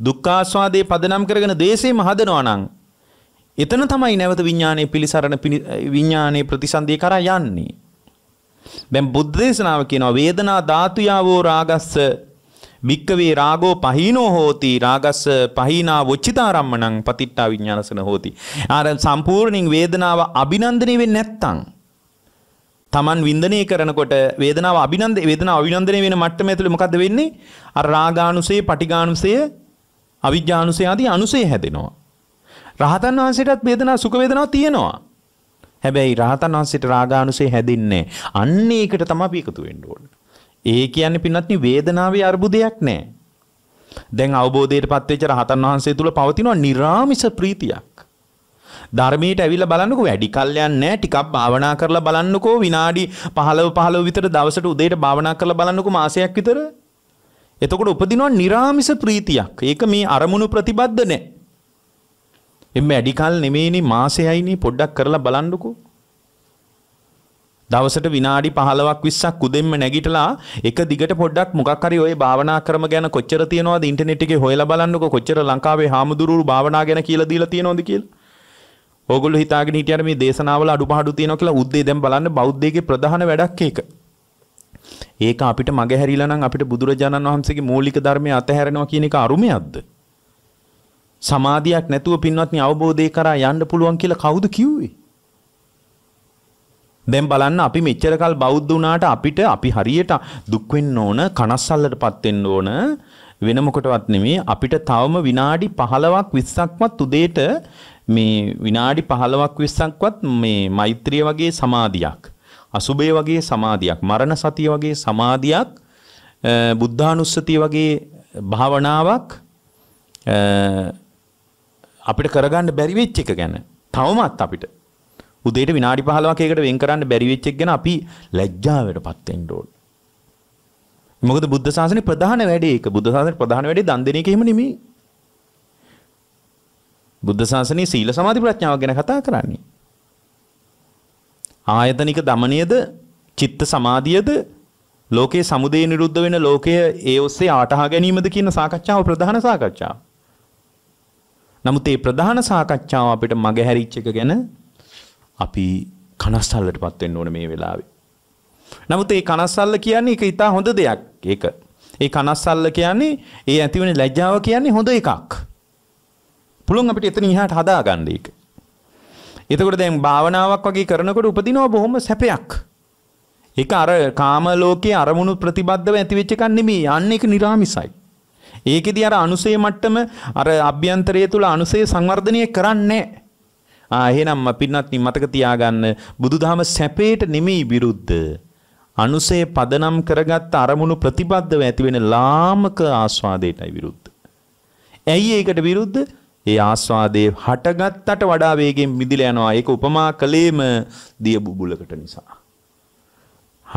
S1: දුක්ඛාස්වාදයේ පදනම් කරගෙන ද්වේෂයම හදනවා නම් එතන තමයි නැවත විඥානයේ පිලිසරණ විඥානයේ ප්‍රතිසන්දිය කරා යන්නේ. දැන් බුද්ධ දේශනාව කියනවා වේදනා ධාතුයාවෝ රාගස්ස භික්කවේ රාගෝ පහීනෝ හෝති රාගස්ස පහීනා වොච්චිතාරම්මණං පතිට්ඨා විඥානසන හෝති. ආර සම්පූර්ණින් වේදනාව අභිනන්දනය වෙන්නේ නැත්තම් තමන් වින්දනය කරනකොට වේදනාව අභිනන්ද වේදනාව අභිනන්දනය වෙන මට්ටම ඇතුළේ මොකද්ද වෙන්නේ? අර රාගානුසය, පටිඝානුසය අවිද්‍යානුසය ආදී අනුසය හැදෙනවා. රහතන් වහන්සේටත් වේදනා සුඛ වේදනා තියෙනවා. හැබැයි රහතන් වහන්සේට රාගානුසය හැදින්නේ අන්න ඒකට තමයි අපි එකතු වෙන්න ඕනේ. ඒ කියන්නේ පින්වත්නි වේදනාවේ අර්බුදයක් නැහැ. දැන් අවබෝධයටපත් වෙච්ච රහතන් වහන්සේ තුල පවතින නිර්ාමිෂ ප්‍රීතියක්. ධර්මයට ඇවිල්ලා බලන්නකෝ වැඩි කල්යන් නැහැ ටිකක් භාවනා කරලා බලන්නකෝ විනාඩි 15 15 විතර දවසට උදේට භාවනා කරලා බලන්නකෝ මාසයක් විතර එතකොට උපදිනවා निराமிස ප්‍රීතියක්. ඒක මේ අරමුණු ප්‍රතිබද්ධ නැහැ. එම්ම ඇඩිකල් නෙමෙයිනේ මාසෙයිනේ පොඩ්ඩක් කරලා බලන්නකෝ. දවසට විනාඩි 15ක් 20ක් උදෙන්ම නැගිටලා එක දිගට පොඩ්ඩක් මොකක් හරි ඔය භාවනා ක්‍රම ගැන කොච්චර තියනවද ඉන්ටර්නෙට් එකේ හොයලා බලන්නකෝ කොච්චර ලංකාවේ හාමුදුරුවෝ භාවනා ගැන කියලා දීලා තියනවද කියලා. ඕගොල්ලෝ හිතාගෙන හිටියට මේ දේශනාවල අඩුපාඩු තියනවා කියලා උද්දේ දැන් බලන්න බෞද්ධයේ ප්‍රධාන වැඩක් ඒක. ඒක අපිට මගහැරිලා නම් අපිට බුදුරජාණන් වහන්සේගේ මූලික ධර්මය අතහැරනවා කියන එක අරුමයක්ද? සමාධියක් නැතුව පින්වත්නි අවබෝධය කරා යන්න පුළුවන් කියලා කවුද කිව්වේ? දැන් බලන්න අපි මෙච්චර කල් බෞද්ධ වුණාට අපිට අපි හරියට දුක් වෙන්න ඕන කනස්සල්ලටපත් වෙන්න ඕන වෙන මොකටවත් නෙමෙයි අපිට තවම විනාඩි 15ක් 20ක්වත් උදේට මේ විනාඩි 15ක් 20ක්වත් මේ මෛත්‍රිය වගේ සමාධියක් අසුබේ වගේ සමාධියක් මරණ සතිය වගේ සමාධියක් බුද්ධානුස්සතිය වගේ භාවනාවක් අපිට කරගන්න බැරි වෙච්ච එක ගැන තවමත් අපිට උදේට විනාඩි 15ක එකට වෙන් කරන්න බැරි වෙච්ච එක ගැන අපි ලැජ්ජාවටපත් වෙන්න ඕන. මොකද බුද්ධ ශාසනයේ ප්‍රධාන වැඩේ ඒක. බුද්ධ ශාසනයේ ප්‍රධාන වැඩේ දන් දෙන එක එහෙම නෙමෙයි. බුද්ධ ශාසනයේ සීල සමාධි ප්‍රඥාව ගැන කතා කරන්නේ. ආයතනික দমনයේද චිත්ත සමාධියද ලෝකයේ සමුදේ නිරුද්ධ වෙන ලෝකය ඒ ඔස්සේ ආටහා ගැනීමද කියන සාකච්ඡාව ප්‍රධාන සාකච්ඡාව. නමුත් මේ ප්‍රධාන සාකච්ඡාව අපිට මගහැරිච්ච එක ගැන අපි කනස්සල්ලටපත් වෙන්න ඕනේ මේ වෙලාවේ. නමුත් මේ කනස්සල්ල කියන්නේ ඒක ඊට හොඳ දෙයක්. ඒක. ඒ කනස්සල්ල කියන්නේ ඒ ඇතිවෙන ලැජ්ජාව කියන්නේ හොඳ එකක්. පුළුවන් අපිට එතන ඉහාට හදාගන්න ඒක. එතකොට දැන් භාවනාවක් වගේ කරනකොට උපදිනවා බොහොම සැපයක්. ඒක අර කාම ලෝකයේ අරමුණු ප්‍රතිබද්ධව ඇතිවෙච්ච එකක් නෙමෙයි. අන්න ඒක निराமிසයි. ඒකෙදී අර අනුසය මට්ටම අර අභ්‍යන්තරය තුල අනුසය සංවර්ධනය කරන්නේ ආ එහෙනම් පින්නත් මතක තියාගන්න බුදුදහම සැපේට නෙමෙයි විරුද්ධ අනුසය පදනම් කරගත් අරමුණු ප්‍රතිබද්ධව ඇති වෙන ලාමක ආස්වාදයටයි විරුද්ධ. ඇයි ඒකට විරුද්ධ? ඒ ආස්වාදයේ හටගත්තට වඩා වේගෙන් මිදිලා යනවා. ඒක උපමා කළේම දිය බුබුලකට නිසා.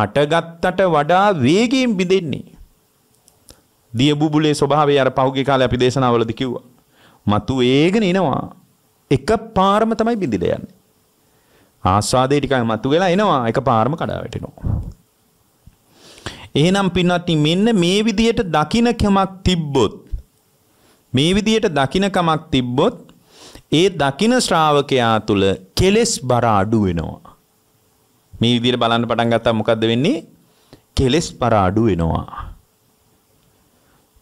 S1: හටගත්තට වඩා වේගයෙන් බිඳෙන්නේ. දිය බුබුලේ ස්වභාවය අර පහුගිය කාලේ අපි දේශනාවලදී කිව්වා. මතු වේගන එනවා. එක පාරම තමයි බිඳිලා යන්නේ. ආස්වාදේ ටිකක් මතු වෙලා එනවා. එක පාරම කඩා වැටෙනවා. එහෙනම් පින්වත්නි මෙන්න මේ විදියට දකින්නකමක් තිබ්බොත් මේ විදියට දකින්නකමක් තිබ්බොත් ඒ දකින ශ්‍රාවකයා තුල කෙලෙස් බර අඩු වෙනවා. මේ විදියට බලන්න පටන් ගත්තා මොකද්ද වෙන්නේ? කෙලෙස් බර අඩු වෙනවා.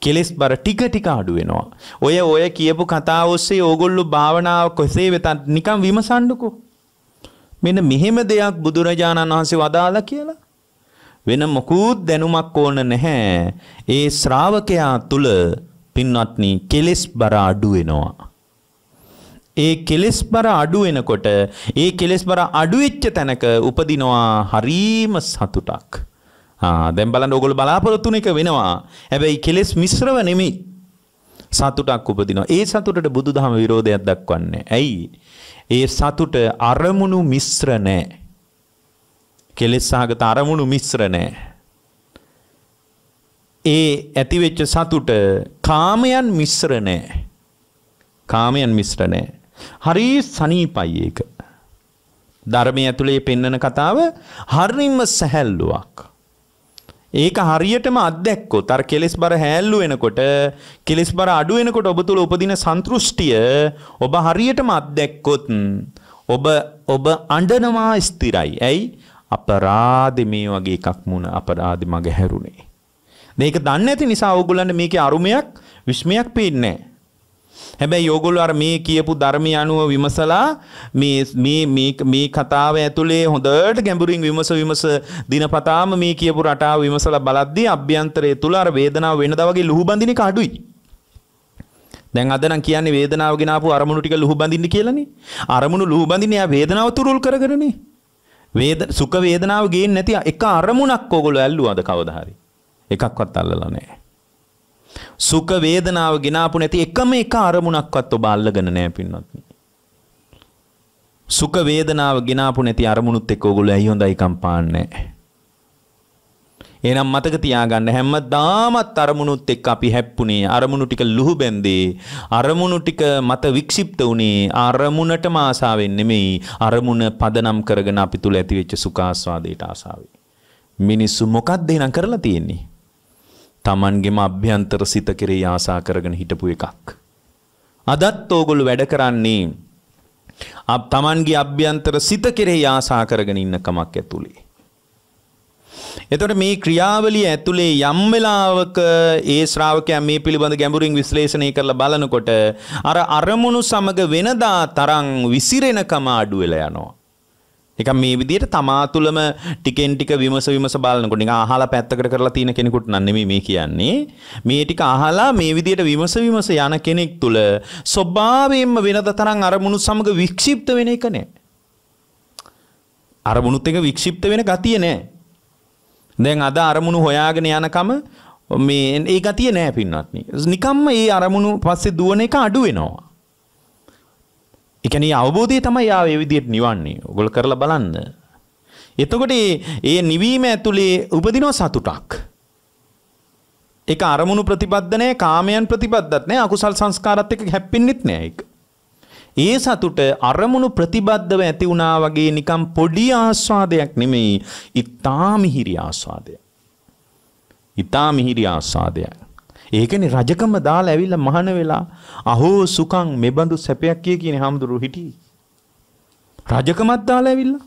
S1: කෙලෙස් බර ටික ටික අඩු වෙනවා. ඔය ඔය කියපු කතාව ඔස්සේ ඕගොල්ලෝ භාවනාව කොසේ වෙතත් නිකන් විමසන්නකෝ. මෙන්න මෙහෙම දෙයක් බුදුරජාණන් වහන්සේ වදාලා කියලා. වෙන මොකුත් දැනුමක් ඕන නැහැ. ඒ ශ්‍රාවකයා තුල පින්වත්නි කෙලෙස් බර අඩු වෙනවා. ඒ කෙලෙස් බර අඩු වෙනකොට ඒ කෙලෙස් බර අඩු වෙච්ච තැනක උපදිනවා හරීම සතුටක්. ආ දැන් බලන්න ඕගොල්ලෝ බලාපොරොත්තු වෙන එක වෙනවා. හැබැයි කෙලෙස් මිශ්‍රව නෙමෙයි. සතුටක් උපදිනවා. ඒ සතුටට බුදුදහම විරෝධයක් දක්වන්නේ. ඇයි? ඒ සතුට අරමුණු මිශ්‍ර නැහැ. කෙලෙස් සහගත අරමුණු මිශ්‍ර නැහැ. ඒ ඇතිවෙච්ච සතුට කාමයන් මිශ්‍ර නෑ. කාමයන් මිශ්‍ර නෑ. හරි සනීපයි ඒක. ධර්මය ඇතුළේ පෙන්නන කතාව හරිම සැහැල්ලුවක්. ඒක හරියටම අත්දැක්කොත් අර කෙලෙස් බර හැල්ලු වෙනකොට කෙලෙස් බර අඩු වෙනකොට ඔබ තුල උපදින සන්තුෂ්ටිය ඔබ හරියටම අත්දැක්කොත් ඔබ ඔබ අඬනවා ස්ථිරයි. ඇයි? අපරාධ මේ වගේ එකක් මුණ අපරාධ මග හැරුණේ. මේක දන්නේ නැති නිසා ඕගොල්ලන්ට මේකේ අරුමයක් විශ්මයක් පේන්නේ හැබැයි ඕගොල්ලෝ අර මේ කියපු ධර්මය අනුව විමසලා මේ මේ මේ මේ කතාව ඇතුලේ හොඳට ගැඹුරින් විමස විමස දිනපතාම මේ කියපු රටාව විමසලා බලද්දී අභ්‍යන්තරය තුල අර වේදනාව වෙනදා වගේ ලුහු බඳින එක අඩුයි. දැන් අද නම් කියන්නේ වේදනාව ගෙනාපු අරමුණු ටික ලුහු බඳින්න කියලානේ. අරමුණු ලුහු බඳින්න එයා වේදනාව තුරුල් කරගෙනනේ. වේද සුඛ වේදනාව ගේන්නේ නැති එක අරමුණක් ඕගොල්ලෝ ඇල්ලුවාද කවදා හරි? එකක්වත් අල්ලලා නැහැ. සුඛ වේදනාව ගినాපු නැති එකම එක අරමුණක්වත් ඔබ අල්ලගෙන නැහැ පින්වත්නි. සුඛ වේදනාව ගినాපු නැති අරමුණුත් එක්ක ඔයගොල්ලෝ ඇයි හොඳයි කම් පාන්නේ. එහෙනම් මතක තියාගන්න හැමදාමත් අරමුණුත් එක්ක අපි හැප්පුණේ අරමුණු ටික ලුහු බැන්දේ අරමුණු ටික මත වික්ෂිප්ත වුණේ අරමුණටම ආසාවෙන් නෙමෙයි අරමුණ පදනම් කරගෙන අපි තුල ඇතිවෙච්ච සුඛාස්වාදයට ආසාවෙන්. මිනිස්සු මොකක්ද එහෙනම් කරලා තියෙන්නේ? Tamangeම අභ්‍යන්තර සිත කෙරෙහි ආසා කරගෙන හිටපු එකක්. අදත් ඕගොල්ලෝ වැඩ කරන්නේ අප Tamanගේ අභ්‍යන්තර සිත කෙරෙහි ආසා කරගෙන ඉන්න කමක් ඇතුලේ. එතොට මේ ක්‍රියාවලිය ඇතුළේ යම් වෙලාවක ඒ ශ්‍රාවකයා මේ පිළිබඳ ගැඹුරින් විශ්ලේෂණය කරලා බලනකොට අර අරමුණු සමග වෙනදා තරම් විසිරෙනකම අඩු වෙලා යනවා. නිකන් මේ විදිහට තමා තුළම ටිකෙන් ටික විමස විමස බලනකොට නිකන් අහලා පැත්තකට කරලා තියෙන කෙනෙකුට නම් නෙමෙයි මේ කියන්නේ මේ ටික අහලා මේ විදිහට විමස විමස යන කෙනෙක් තුළ ස්වභාවයෙන්ම වෙනද තරම් අරමුණු සමග වික්ෂිප්ත වෙන එක නෑ අරමුණුත් එක වික්ෂිප්ත වෙන ගතිය නෑ දැන් අද අරමුණු හොයාගෙන යනකම මේ ඒ ගතිය නෑ පින්වත්නි නිකම්ම ඒ අරමුණු පස්සේ දුවන එක අඩු වෙනවා එකන අවබෝධය තමයි යාව විදියට නිවන්නේ ඔගොල කරලා බලන්න. එතකොට ඒ නිවීම ඇතුළේ උපදිනෝ සතුටක්. එක අරමුණු ප්‍රතිබද්ධනය කාමයන් ප්‍රතිබද්ධත් නෑ අකුසල් සංස්කාරත් එක හැප්පෙන්න්නෙත් නෑයික. ඒ සතුට අරමුණු ප්‍රතිබද්ධව ඇති වුණා වගේ නිකම් පොඩි ආස්වාදයක් නෙමෙයි ඉතා මිහිරි ආස්වාදය. ඉතා මිහිරි ආස්වාදයක්. ඒකනේ රජකම දාලා ඇවිල්ලා මහාන වෙලා අහෝ සුඛං මෙබඳු සැපයක් කිය කියන හැමදුරු හිටි. රජකමත් දාලා ඇවිල්ලා.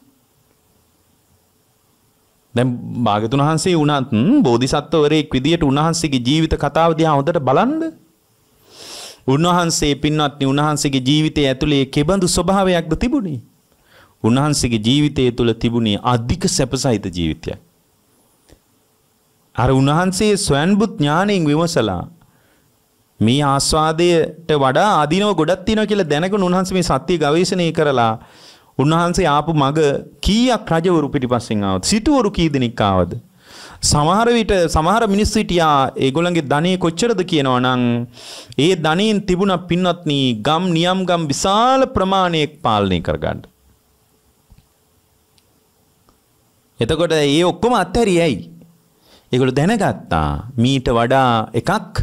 S1: දැන් භාගතුන් වහන්සේ වුණත් බෝධිසත්වවරයෙක් විදියට උන්වහන්සේගේ ජීවිත කතාව දිහා හොඳට බලන්න. උන්වහන්සේ පින්වත්නි උන්වහන්සේගේ ජීවිතය ඇතුලේ කෙබඳු ස්වභාවයක්ද තිබුණේ? උන්වහන්සේගේ ජීවිතය තුළ තිබුණේ අධික සැපසහිත ජීවිතයක්. අර උන්වහන්සේ ස්වයන්බුත් ඥාණයෙන් විමසලා මේ ආස්වාදයට වඩා අදිනව ගොඩක් තියෙනවා කියලා දැනගෙන උන්වහන්සේ මේ සත්‍ය ගවේෂණය කරලා උන්වහන්සේ ආපු මග කීයක් රජවරු පිටිපස්සෙන් ආවද? සිටවරු කී දෙනෙක් ආවද? සමහර විට සමහර මිනිස්සු හිටියා ඒගොල්ලන්ගේ ධනෙ කොච්චරද කියනවා නම් ඒ ධනෙන් තිබුණ පින්වත්නි ගම් නියම් ගම් විශාල ප්‍රමාණයක් පාලනය කරගන්න. එතකොට ඒ ඔක්කොම අත්හැරියයි. ඒගොල්ලෝ දැනගත්තා මීට වඩා එකක්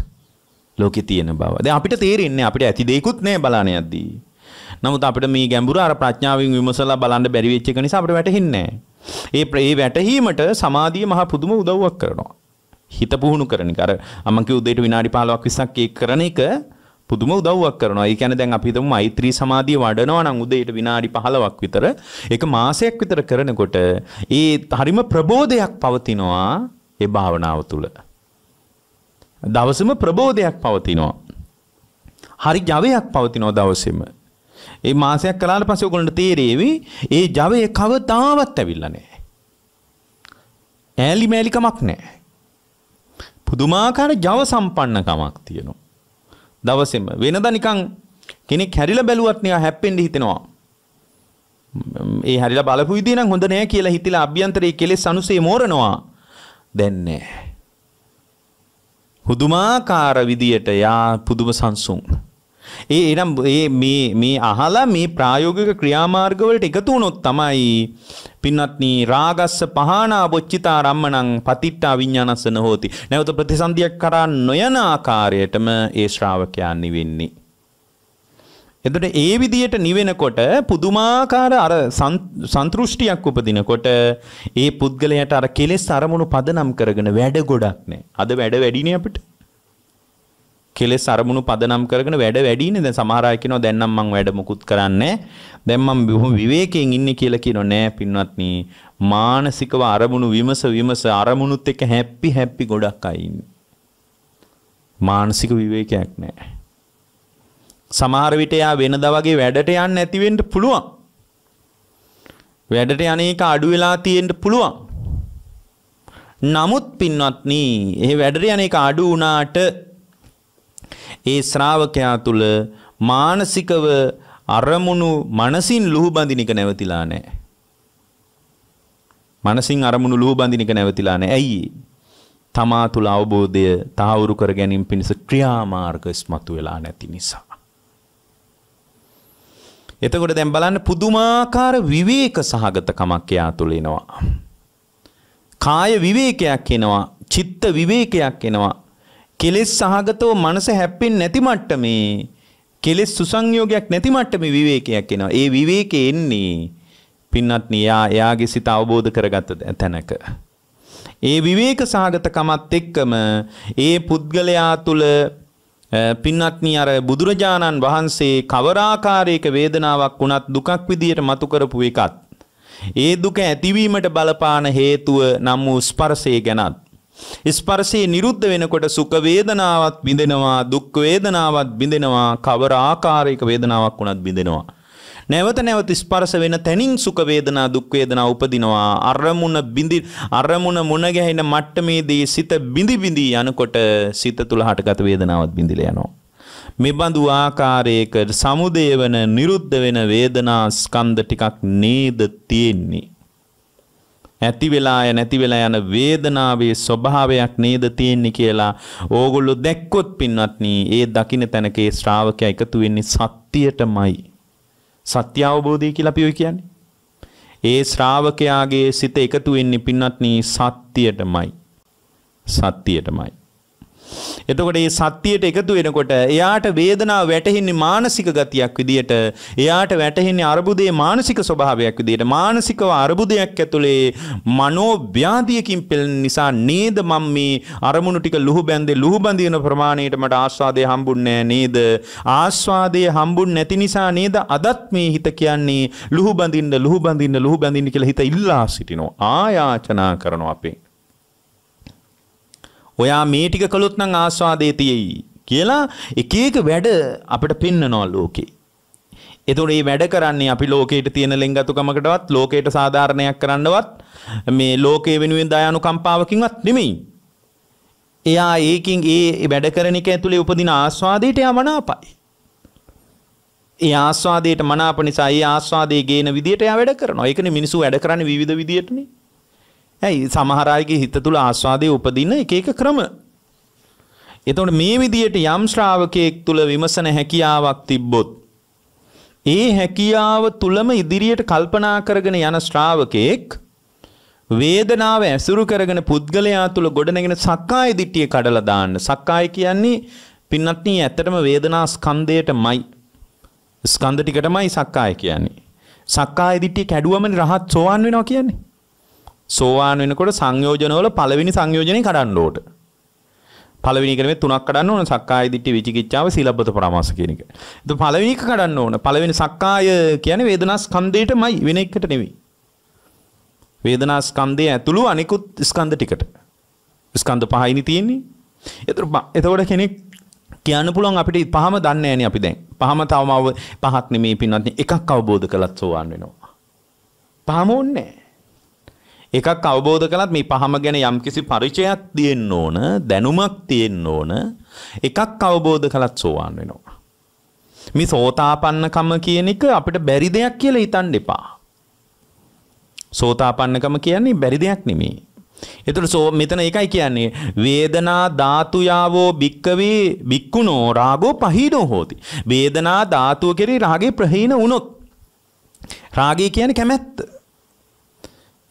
S1: ලෝකේ තියෙන බව. දැන් අපිට තේරෙන්නේ අපිට ඇති දෙයක්ුත් නෑ බලාන යද්දී. නමුත් අපිට මේ ගැඹුරු අර ප්‍රඥාවෙන් විමසලා බලන්න බැරි වෙච්ච එක නිසා අපිට වැටහෙන්නේ නෑ. ඒ ප්‍රේ වැටහීමට සමාධිය මහ පුදුම උදව්වක් කරනවා. හිත පුහුණු කරන එක අර මම කිව්ව උදේට විනාඩි 15ක් 20ක් ඒක කරන එක පුදුම උදව්වක් කරනවා. ඒ කියන්නේ දැන් අපි හිතමු මෛත්‍රී සමාධිය වඩනවා නම් උදේට විනාඩි 15ක් විතර ඒක මාසයක් විතර කරනකොට ඒ හරිම ප්‍රබෝධයක් පවතිනවා. ඒ භාවනාව තුළ. දවසම ප්‍රබෝධයක් පවතිනවා. හරි ජවයක් පවතිනවා දවසෙම. ඒ මාසයක් කලාට පස්සේ ඔයගොල්ලන්ට තේරෙවි ඒ ජවය කවදාවත් ඇවිල්ලා නැහැ. ඈලි මෑලිකමක් නැහැ. පුදුමාකාර ජව සම්පන්නකමක් තියෙනවා. දවසෙම වෙනදා නිකන් කෙනෙක් හැරිලා බැලුවත් නිකන් හැප්පෙන්න හිතෙනවා. ඒ හැරිලා බලපු විදිහ නම් හොඳ නෑ කියලා හිතිලා අභ්‍යන්තරයේ කෙලෙස් අනුසේ මෝරනවා. දැන් නෑ. හුදුමාකාර විදියට යා පුදුම සංසුන්. ඒ එනම් මේ මේ අහලා මේ ප්‍රායෝගික ක්‍රියාමාර්ගවලට එකතු වුණොත් තමයි පින්වත්නි රාගස්ස පහනා බොච්චිතා රම්මණං පතිට්ඨා විඥානසන හෝති. නැවත ප්‍රතිසන්දියක් කරා නොයන ආකාරයටම ඒ ශ්‍රාවකයන් නිවෙන්නේ. එතට ඒ විදියට නිවෙනකොට පුදුමාකාර අර සන්තෘෂ්ටියක් උපදිනකොට ඒ පුද්ගලයට අර කෙලෙස් අරමුණු පදනම් කරගෙන වැඩ ගොඩක් නෑ. අද වැඩ වැඩිනේ අපිට. කෙලෙස් අරමුණු පදනම් කරගෙන වැඩ වැඩිනේ. දැන් සමහර අය කියනවා දැන් නම් මම වැඩ මුකුත් කරන්නේ දැන් මම බොහොම විවේකයෙන් ඉන්නේ කියලා කියනෝ නෑ පින්වත්නි. මානසිකව අරමුණු විමස විමස අරමුණුත් එක්ක හැප්පි හැප්පි ගොඩක් අය ඉන්නේ. මානසික විවේකයක් නෑ. සමහර විට එයා වෙනදා වගේ වැඩට යන්න නැති වෙන්න පුළුවන්. වැඩට යන්නේක අඩු වෙලා තියෙන්න පුළුවන්. නමුත් පින්වත්නි, ඒ වැඩට යන්නේක අඩු වුණාට ඒ ශ්‍රාවකයා තුල මානසිකව අරමුණු මනසින් ලුහුබඳින එක නැවතිලා නැහැ. මනසින් අරමුණු ලුහුබඳින එක නැවතිලා නැහැ. ඇයි? තමා තුල අවබෝධය තහවුරු කර ගැනීම පිණිස ක්‍රියාමාර්ග ඉස්මතු වෙලා නැති නිසා. එතකොට දැන් බලන්න පුදුමාකාර විවේක සහගතකමක් එයා තුළ එනවා. කාය විවේකයක් එනවා, චිත්ත විවේකයක් එනවා. කෙලෙස් සහගතව මනස හැප්පෙන්නේ නැති මට්ටමේ කෙලෙස් සුසංයෝගයක් නැති මට්ටමේ විවේකයක් එනවා. ඒ විවේකේ එන්නේ පින්නත් නියා එයාගේ සිත අවබෝධ කරගත්ත තැනක. ඒ විවේක සහගතකමත් එක්කම ඒ පුද්ගලයා තුළ පින්වත්නි අර බුදුරජාණන් වහන්සේ කවරාකාරයක වේදනාවක් වුණත් දුකක් විදියට මතු කරපු එකත් ඒ දුක ඇතිවීමට බලපාන හේතුව නම් වූ ස්පර්ශය ගැනත් ස්පර්ශය නිරුද්ධ වෙනකොට සුඛ වේදනාවක් බිඳෙනවා දුක් වේදනාවක් බිඳෙනවා කවර ආකාරයක වේදනාවක් වුණත් බිඳෙනවා නැවත නැවත ස්පර්ශ වෙන තැනින් සුඛ වේදනා දුක් වේදනා උපදිනවා අරමුණ බිඳි අරමුණ මුණ ගැහෙන මට්ටමේදී සිත බිඳි බිඳි යනකොට සිත තුල හටගත් වේදනාවත් බිඳිලා යනවා මෙබඳු ආකාරයක සමුදය වන නිරුද්ධ වෙන වේදනා ස්කන්ධ ටිකක් නේද තියෙන්නේ ඇති වෙලා ය නැති වෙලා යන වේදනාවේ ස්වභාවයක් නේද තියෙන්නේ කියලා ඕගොල්ලෝ දැක්කොත් පින්වත්නි ඒ දකින්න තැනකේ ශ්‍රාවකයා එකතු වෙන්නේ සත්‍යයටමයි සත්‍ය අවබෝධය කියලා අපි ඔය කියන්නේ. ඒ ශ්‍රාවකයාගේ සිත එකතු වෙන්නේ පින්වත්නි සත්‍යයටමයි. සත්‍යයටමයි. එතකොට ඒ සත්‍යයට එකතු වෙනකොට එයාට වේදනාව වැටහෙන්නේ මානසික ගතියක් විදියට එයාට වැටහෙන්නේ අර්බුදයේ මානසික ස්වභාවයක් විදියට මානසිකව අර්බුදයක් ඇතුලේ මනෝ ව්‍යාධියකින් පෙළෙන නිසා නේද මම මේ අරමුණු ටික ලුහු බැඳේ ලුහු බඳින ප්‍රමාණයට මට ආස්වාදය හම්බුන්නේ නේද ආස්වාදය හම්බුන්නේ නැති නිසා නේද අදත් මේ හිත කියන්නේ ලුහු බඳින්න ලුහු බඳින්න ලුහු බඳින්න කියලා හිත ඉල්ලා සිටිනවා ආයාචනා කරනවා අපේ ඔයා මේ ටික කළොත් නම් ආස්වාදයේ තියෙයි කියලා එක එක වැඩ අපිට පෙන්නනවා ලෝකේ. එතකොට මේ වැඩ කරන්නේ අපි ලෝකේට තියෙන ලෙන්ගතුකමකටවත් ලෝකේට සාධාරණයක් කරන්නවත් මේ ලෝකේ වෙනුවෙන් දයානුකම්පාවකින්වත් නෙමෙයි. එයා ඒකින් ඒ වැඩ කරන එක ඇතුලේ උපදින ආස්වාදයට එයා මනාපයි. ඒ ආස්වාදයට මනාප නිසා ඒ ආස්වාදයේ ගේන විදියට එයා වැඩ කරනවා. ඒකනේ මිනිස්සු වැඩ කරන්නේ විවිධ විදියටනේ. ඇයි සමහර අයගේ හිත තුල ආස්වාදයේ උපදින එක එක ක්‍රම. එතකොට මේ විදියට යම් ශ්‍රාවකයෙක් තුල විමසන හැකියාවක් තිබ්බොත් ඒ හැකියාව තුලම ඉදිරියට කල්පනා කරගෙන යන ශ්‍රාවකෙක් වේදනාව ඇසුරු කරගෙන පුද්ගලයා තුල ගොඩනගෙන සක්කාය දිට්ඨිය කඩලා දාන්න. සක්කාය කියන්නේ පින්නත්නි ඇත්තටම වේදනා ස්කන්ධයටමයි ස්කන්ධ ටිකටමයි සක්කාය කියන්නේ. සක්කාය දිට්ඨිය කැඩුවමනේ රහත් සෝවන් වෙනවා කියන්නේ. සෝවාන් වෙනකොට සංයෝජනවල පළවෙනි සංයෝජනේ කඩන්න ඕට. පළවෙනි එක නෙමෙයි තුනක් කඩන්න ඕන සක්කාය දිට්ඨි විචිකිච්ඡාව සීලබ්බත පරාමාස කියන එක. එතකොට පළවෙනි එක කඩන්න ඕන. පළවෙනි සක්කාය කියන්නේ වේදනාස්කන්ධයටමයි වෙන එකට නෙමෙයි. වේදනාස්කන්ධය ඇතුළු අනිකුත් ස්කන්ධ ටිකට. ස්කන්ධ පහයිනි තියෙන්නේ. එතකොට එතකොට කෙනෙක් කියන්න පුළුවන් අපිට පහම දන්නේ නැණි අපි දැන්. පහම තවම පහක් නෙමෙයි පින්වත්නි එකක් අවබෝධ කළත් සෝවාන් වෙනවා. පහම ඕනේ නැහැ. එකක් අවබෝධ කළත් මේ පහම ගැන යම්කිසි පරිචයක් තියෙන්න ඕන දැනුමක් තියෙන්න ඕන එකක් අවබෝධ කළත් සෝවාන් වෙනවා. මේ සෝතාපන්නකම කියන එක අපිට බැරි දෙයක් කියලා හිතන්න එපා. සෝතාපන්නකම කියන්නේ බැරි දෙයක් නෙමෙයි. එතකොට සෝ මෙතන එකයි කියන්නේ වේදනා ධාතු යාවෝ භික්කවේ භික්කුණෝ රාගෝ පහීනෝ හෝති. වේදනා ධාතුව කෙරෙහි රාගේ ප්‍රහීන වුණොත් රාගය කියන්නේ කැමැත්ත.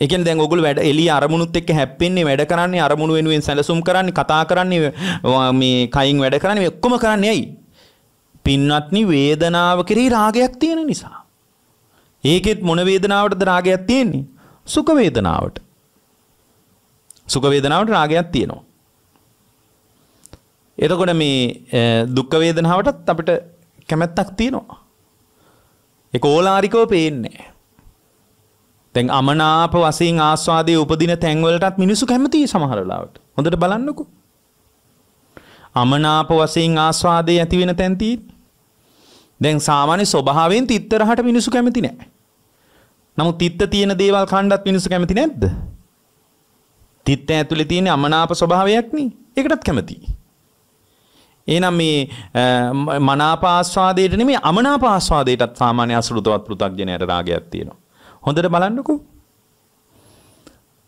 S1: එකෙන් දැන් ඔගොල්ලෝ වැඩ එළිය අරමුණුත් එක්ක හැප්පෙන්නේ වැඩ කරන්නේ අරමුණු වෙනුවෙන් සැලසුම් කරන්නේ කතා කරන්නේ මේ කයින් වැඩ කරන්නේ මේ ඔක්කොම කරන්නේ ඇයි? පින්වත්නි වේදනාව කෙරෙහි රාගයක් තියෙන නිසා. ඒකෙත් මොන වේදනාවටද රාගයක් තියෙන්නේ? සුඛ වේදනාවට. සුඛ වේදනාවට රාගයක් තියෙනවා. එතකොට මේ දුක්ඛ වේදනාවටත් අපිට කැමැත්තක් තියෙනවා. ඒක ඕලාරිකව පේන්නේ නැහැ. තැන් අමනාප වසයෙන් ආස්වාදය උපදින තැන්වලටත් මිනිසු කැමති සමහරලාවට හොඳට බලන්නකු. අමනාප වසයෙන් ආස්වාදය ඇතිවෙන තැන්තිීත් දැන් සාමාන්‍ය ස්වභාවෙන් තිත්තරහට මිනිසු කැමති නෑ. නමුත් තිත්ත තියෙන දේවල් කණ්ඩත් මිනිසු කැමති නැද්ද. තිත්ත ඇතුළි තියෙන අමනාප ස්වභාවයක්න එකටත් කැමති. ඒනම් මේ මනාපාස්වාදයට නෙමේ අමනාපාස්වාදයටත් සාමාන්‍ය අසුරුතවත් පෘතක්ජනයට රාගයක් තියෙනවා. හොඳට බලන්නකෝ.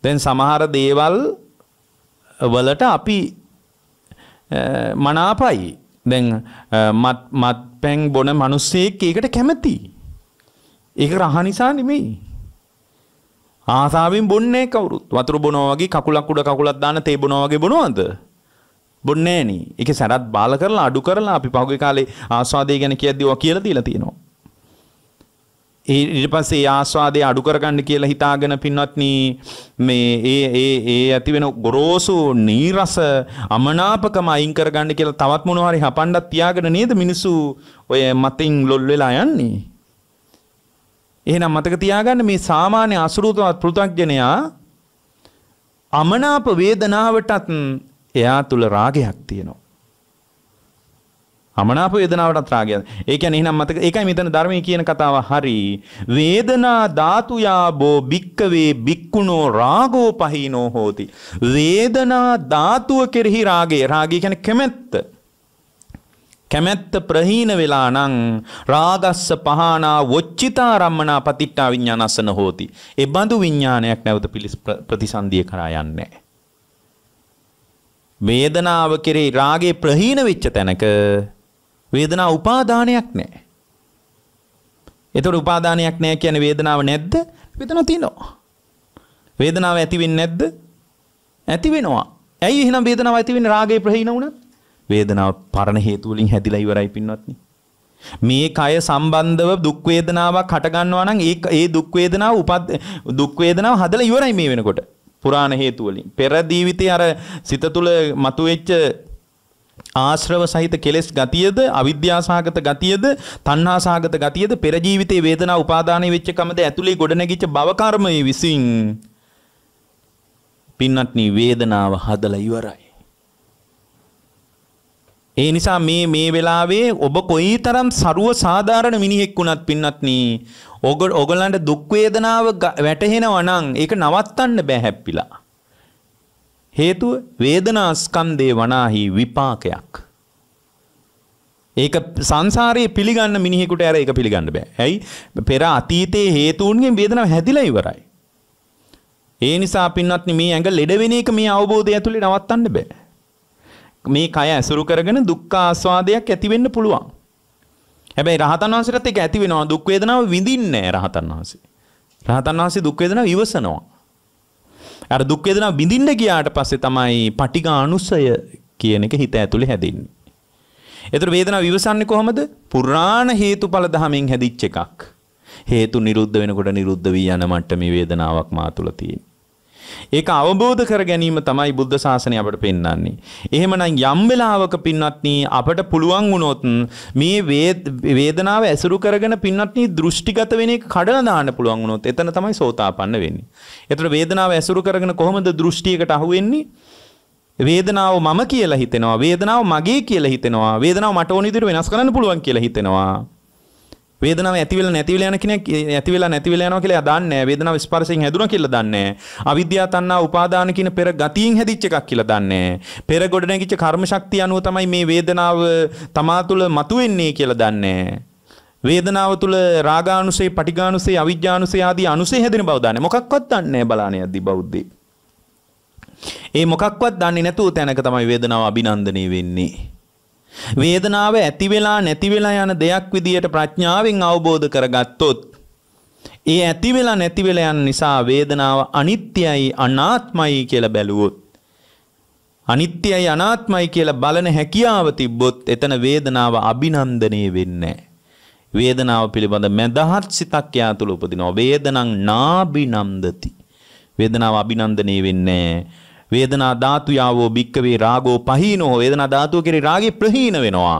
S1: දැන් සමහර දේවල් වලට අපි මනාපයි. දැන් මත් මත්පැන් බොන මිනිස්සෙක් ඒකට කැමති. ඒක රහ නිසා නෙමෙයි. ආසාවෙන් බොන්නේ කවුරුත්. වතුර බොනවා වගේ කකුලක් උඩ කකුලක් දාන තේ බොනවා වගේ බොනවද? බොන්නේ නෑනේ. ඒකේ සැරත් බාල කරලා අඩු කරලා අපි පහුගිය කාලේ ආස්වාදයේ ගැන කියද්දී ඔවා කියලා දීලා තියෙනවා. ඊට පස්සේ ආස්වාදය අඩු කරගන්න කියලා හිතාගෙන පින්වත්නි මේ ඒ ඒ ඒ ඇති වෙන ගොරෝසු නීරස අමනාපකම අයින් කරගන්න කියලා තවත් මොනවා හරි හපන්නක් තියාගෙන නේද මිනිස්සු ඔය මතින් ලොල් වෙලා යන්නේ. එහෙනම් මතක තියාගන්න මේ සාමාන්‍ය අසුරුතවත් පෘථග්ජනයා අමනාප වේදනාවටත් එයා තුල රාගයක් තියෙනවා. අමනාප වේදනාවටත් රාගය. ඒ කියන්නේ එහෙනම් මතක ඒකයි මෙතන ධර්මයේ කියන කතාව හරි. වේදනා ධාතු යාබෝ බික්කවේ බික්කුණෝ රාගෝ පහිනෝ හෝති. වේදනා ධාතුව කෙරෙහි රාගය. රාගය කියන්නේ කැමැත්ත. කැමැත්ත ප්‍රහීන වෙලා නම් රාගස්ස පහනා වොච්චිතා රම්මනා පතිට්ඨා විඥානසන හෝති. ඒ බඳු විඥානයක් නැවත පිලිස් ප්‍රතිසන්දිය කරා යන්නේ වේදනාව කෙරේ රාගේ ප්‍රහීන වෙච්ච තැනක වේදනා උපාදානයක් නැහැ. එතකොට උපාදානයක් නැහැ කියන්නේ වේදනාව නැද්ද? වේදනාව තියෙනවා. වේදනාව ඇති වෙන්නේ නැද්ද? ඇති වෙනවා. ඇයි එහෙනම් වේදනාව ඇති වෙන්නේ රාගේ ප්‍රහීන වුණත්? වේදනාව පරණ හේතු වලින් හැදිලා ඉවරයි පින්වත්නි. මේ කය සම්බන්ධව දුක් වේදනාවක් හට ගන්නවා නම් ඒ ඒ දුක් වේදනාව උපත් දුක් වේදනාව හදලා ඉවරයි මේ වෙනකොට. පුරාණ හේතු වලින්. පෙර ජීවිතේ අර සිත තුළ මතුවෙච්ච ආශ්‍රව සහිත කෙලෙස් ගතියද අවිද්‍යාසහගත ගතියද තණ්හාසහගත ගතියද පෙර ජීවිතයේ වේදනා උපාදානයේ වෙච්ච කමද ඇතුලේ ගොඩනැගිච්ච භව කර්මයේ විසින් පින්නත්නි වේදනාව හදලා ඉවරයි. ඒ නිසා මේ මේ වෙලාවේ ඔබ කොයිතරම් ਸਰුව සාධාරණ මිනිහෙක් වුණත් පින්නත්නි ඔගොල්ලන්ට දුක් වේදනාව වැටහෙනවා නම් ඒක නවත්තන්න බෑ හැප්පිලා. හේතුව වේදනා ස්කන්ධේ වනාහි විපාකයක්. ඒක සංසාරයේ පිළිගන්න මිනිහෙකුට ඇර ඒක පිළිගන්න බෑ. ඇයි? පෙර අතීතයේ හේතුන්ගෙන් වේදනාව හැදිලා ඉවරයි. ඒ නිසා පින්වත්නි මේ ඇඟ ලෙඩ වෙන එක මේ අවබෝධය ඇතුලේ නවත්තන්න බෑ. මේ කය ඇසුරු කරගෙන දුක්ඛ ආස්වාදයක් ඇති වෙන්න පුළුවන්. හැබැයි රහතන් වහන්සේට ඒක ඇති වෙනවා දුක් වේදනාව විඳින්නේ නැහැ රහතන් වහන්සේ. රහතන් වහන්සේ දුක් වේදනාව ඉවසනවා. අර දුක්වේදනා බිඳින්න ගියාට පස්සේ තමයි පටිඝානුසය කියන එක හිත ඇතුලේ හැදෙන්නේ. එතකොට වේදනාව විවසන්නේ කොහොමද? පුරාණ හේතුඵල ධමයෙන් හැදිච්ච එකක්. හේතු නිරුද්ධ වෙනකොට නිරුද්ධ වී යන මට්ටමේ වේදනාවක් මා තුළ තියෙනවා. ඒක අවබෝධ කර ගැනීම තමයි බුද්ධ ශාසනය අපට පෙන්වන්නේ. එහෙමනම් යම් වෙලාවක පින්වත්නි අපට පුළුවන් වුණොත් මේ වේදනාව ඇසුරු කරගෙන පින්වත්නි දෘෂ්ටිගත වෙන එක කඩලා දාන්න පුළුවන් වුණොත් එතන තමයි සෝතාපන්න වෙන්නේ. එතන වේදනාව ඇසුරු කරගෙන කොහොමද දෘෂ්ටියකට අහු වෙන්නේ? වේදනාව මම කියලා හිතෙනවා. වේදනාව මගේ කියලා හිතෙනවා. වේදනාව මට ඕන විදිහට වෙනස් කරන්න පුළුවන් කියලා හිතෙනවා. වේදනාව ඇති වෙලා නැති වෙලා යන කෙනෙක් ඇති වෙලා නැති වෙලා යනවා කියලා දන්නේ නැහැ. වේදනාව ස්පර්ශයෙන් හැදුණා කියලා දන්නේ නැහැ. අවිද්‍යාව තණ්හා උපාදාන කියන පෙර ගතියෙන් හැදිච්ච එකක් කියලා දන්නේ නැහැ. පෙර ගොඩ නැගිච්ච කර්ම ශක්තිය අනුව තමයි මේ වේදනාව තමා තුළ මතුවෙන්නේ කියලා දන්නේ නැහැ. වේදනාව තුළ රාගානුසය, පටිඝානුසය, අවිජ්ජානුසය ආදී අනුසය හැදෙන බව දන්නේ. මොකක්වත් දන්නේ නැහැ බලාන යද්දී බෞද්ධේ. ඒ මොකක්වත් දන්නේ නැතුව තැනක තමයි වේදනාව අභිනන්දනය වෙන්නේ. වේදනාව ඇති වෙලා නැති වෙලා යන දෙයක් විදියට ප්‍රඥාවෙන් අවබෝධ කරගත්තොත් ඒ ඇති වෙලා නැති වෙලා යන නිසා වේදනාව අනිත්‍යයි අනාත්මයි කියලා බැලුවොත් අනිත්‍යයි අනාත්මයි කියලා බලන හැකියාව තිබ්බොත් එතන වේදනාව අභිනන්දනය වෙන්නේ වේදනාව පිළිබඳ මදහත් සිතක් යාතුල උපදිනවා වේදනං නාබිනන්දති වේදනාව අභිනන්දනය වෙන්නේ නැහැ වේදනා ධාතු යාවෝ භික්කවේ රාගෝ පහීනෝ වේදනා ධාතුව කෙරේ රාගේ ප්‍රහීන වෙනවා.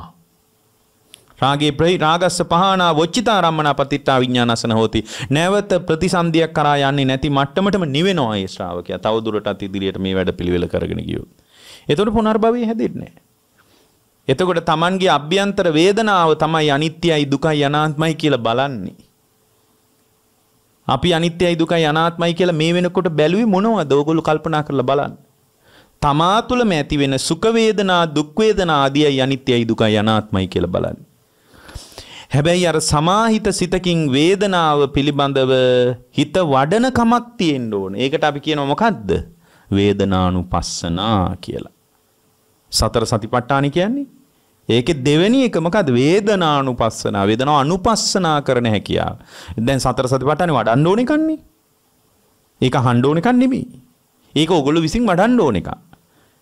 S1: රාගේ ප්‍රහි රාගස්ස පහනා වොච්චිතා රම්මනා පතිත්තා විඥානසන හෝති. නැවත ප්‍රතිසන්දියක් කරා යන්නේ නැති මට්ටමටම නිවෙනවා ඒ ශ්‍රාවකයා. තවදුරටත් ඉදිරියට මේ වැඩපිළිවෙල කරගෙන ගියොත්. එතකොට පුනර්භවය හැදෙන්නේ එතකොට Tamanගේ අභ්‍යන්තර වේදනාව තමයි අනිත්‍යයි දුකයි අනාත්මයි කියලා බලන්නේ. අපි අනිත්‍යයි දුකයි අනාත්මයි කියලා මේ වෙනකොට බැලුවේ මොනවද? ඕගොල්ලෝ කල්පනා කරලා බලන්න. තමා තුළම ඇති වෙන සුඛ වේදනා, දුක් වේදනා ආදියයි අනිත්‍යයි දුකයි අනාත්මයි කියලා බලන්න. හැබැයි අර සමාහිත සිතකින් වේදනාව පිළිබඳව හිත වඩන කමක් තියෙන්න ඕන. ඒකට අපි කියනවා මොකද්ද? වේදනානුපස්සනා කියලා. සතර සතිපට්ඨාන කියන්නේ ඒකේ දෙවෙනි එක මොකද්ද? වේදනානුපස්සනා. වේදනාව අනුපස්සනා කරන හැකියාව. දැන් සතර සතිපට්ඨානේ වඩන්න ඕන එකක් නේ. ඒක අහන්න ඕන එකක් නෙමෙයි. ඒක ඔයගොල්ලෝ විසින් වඩන්න ඕන එකක්.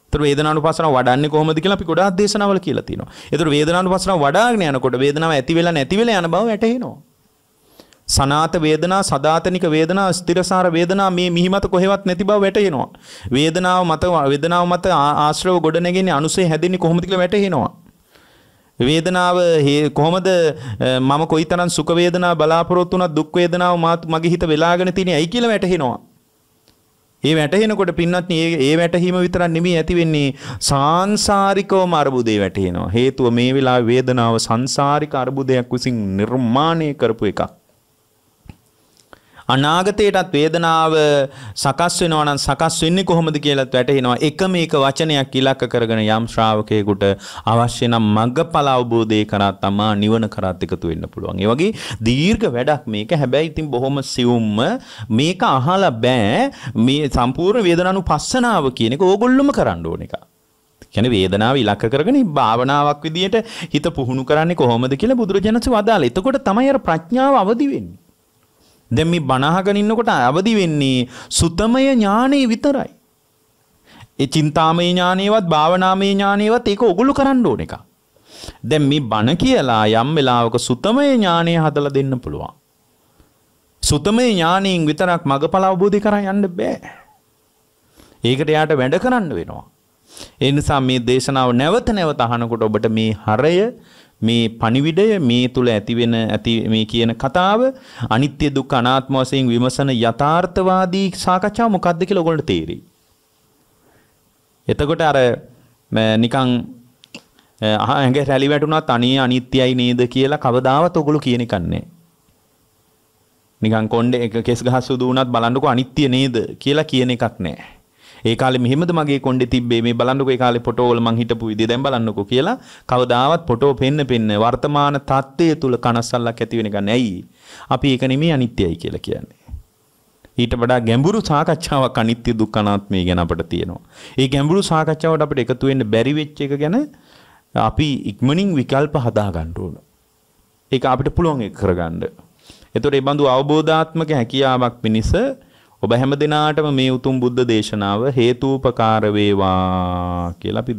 S1: ඒතර වේදනානුපස්සනාව වඩන්නේ කොහොමද කියලා අපි ගොඩාක් දේශනාවල කියලා තියෙනවා. ඒතර වේදනානුපස්සනාව වඩාගෙන යනකොට වේදනාව ඇති වෙලා නැති වෙලා යන බව වැටහෙනවා. සනාත වේදනා සදාතනික වේදනා ස්ථිරසාර වේදනා මේ මිහිමත කොහෙවත් නැති බව වැටහෙනවා. වේදනාව මත වේදනාව මත ආශ්‍රව ගොඩනැගෙන්නේ අනුසය හැදෙන්නේ කොහොමද කියලා වැටහෙනවා. වේදනාව කොහොමද මම කොයිතරම් සුඛ වේදනා බලාපොරොත්තු වුණා දුක් වේදනාව මගේ හිත වෙලාගෙන තියෙන ඇයි කියලා වැටහෙනවා. ඒ වැටහෙනකොට පින්නත් මේ ඒ වැටහීම විතරක් නෙමෙයි ඇති වෙන්නේ සාංශාරිකවම අරුබුදේ වැටහෙනවා. හේතුව මේ වෙලාවේ වේදනාව සංසාරික අරුබුදයක් විසින් නිර්මාණය කරපු එකක්. අනාගතයටත් වේදනාව සකස් වෙනවා නම් සකස් වෙන්නේ කොහොමද කියලාත් වැටහෙනවා. එක මේක වචනයක් ඉලක්ක කරගෙන යම් ශ්‍රාවකයෙකුට අවශ්‍ය නම් මඟඵල අවබෝධය කරා තමා නිවන කරත් එකතු වෙන්න පුළුවන්. ඒ වගේ දීර්ඝ වැඩක් මේක. හැබැයි ඉතින් බොහොම සියුම්ම මේක අහලා බෑ මේ සම්පූර්ණ වේදනානුපස්සනාව කියන එක ඕගොල්ලොම කරන්න ඕන එකක්. කියන වේදනාව ඉලක්ක කරගෙන භාවනාවක් විදියට හිත පුහුණු කරන්නේ කොහොමද කියලා බුදුරජාණන්සේ වදාළා. එතකොට තමයි අර ප්‍රඥාව අවදි වෙන්නේ. දැන් මේ බණහගෙන ඉන්නකොට අවදි වෙන්නේ සුතමය ඥානෙ විතරයි. ඒ චින්තාමය ඥානෙවත් භාවනාමය ඥානෙවත් ඒක ඔගොල්ලෝ කරන්න ඕන එක. දැන් මේ බණ කියලා යම් වෙලාවක සුතමය ඥානෙ හදලා දෙන්න පුළුවන්. සුතමය ඥානෙන් විතරක් මගඵල අවබෝධය කරා යන්න බෑ. ඒකට යාට වැඩ කරන්න වෙනවා. ඒ නිසා මේ දේශනාව නැවත නැවත අහනකොට ඔබට මේ හරය මේ පණිවිඩය මේ තුල ඇතිවෙන ඇති මේ කියන කතාව අනිත්‍ය දුක්ඛ අනාත්ම වශයෙන් විමසන යථාර්ථවාදී සාකච්ඡාව මොකක්ද කියලා ඔයගොල්ලන්ට තේරෙයි. එතකොට අර නිකන් ඇඟ රැලි වැටුණත් අනේ අනිත්‍යයි නේද කියලා කවදාවත් ඔගොල්ලෝ කියන එකක් නැහැ. නිකන් කොණ්ඩේ කෙස් ගහ සුදු වුණත් බලන්නකෝ අනිත්‍ය නේද කියලා කියන එකක් නැහැ. ඒ කාලේ මෙහෙමද මගේ කොණ්ඩේ තිබ්බේ මේ බලන්නකෝ ඒ කාලේ ෆොටෝ වල මං හිටපු විදිය දැන් බලන්නකෝ කියලා කවදාවත් ෆොටෝ පෙන්න පෙන්න වර්තමාන தත්ත්වය තුල කනස්සල්ලක් ඇති වෙන එක නැයි අපි ඒක නෙමෙයි අනිත්‍යයි කියලා කියන්නේ ඊට වඩා ගැඹුරු සාකච්ඡාවක් අනිත්‍ය දුක්ඛ අනාත්මය ගැන අපිට තියෙනවා. ඒ ගැඹුරු සාකච්ඡාවට අපිට එකතු වෙන්න බැරි වෙච්ච එක ගැන අපි ඉක්මනින් විකල්ප හදා ගන්න ඕන. ඒක අපිට පුළුවන් ඒක කරගන්න. එතකොට මේ බඳු අවබෝධාත්මක හැකියාවක් මිනිස ඔබ හැම දිනාටම මේ උතුම් බුද්ධ දේශනාව හේතුූපකාර වේවා කියලා අපි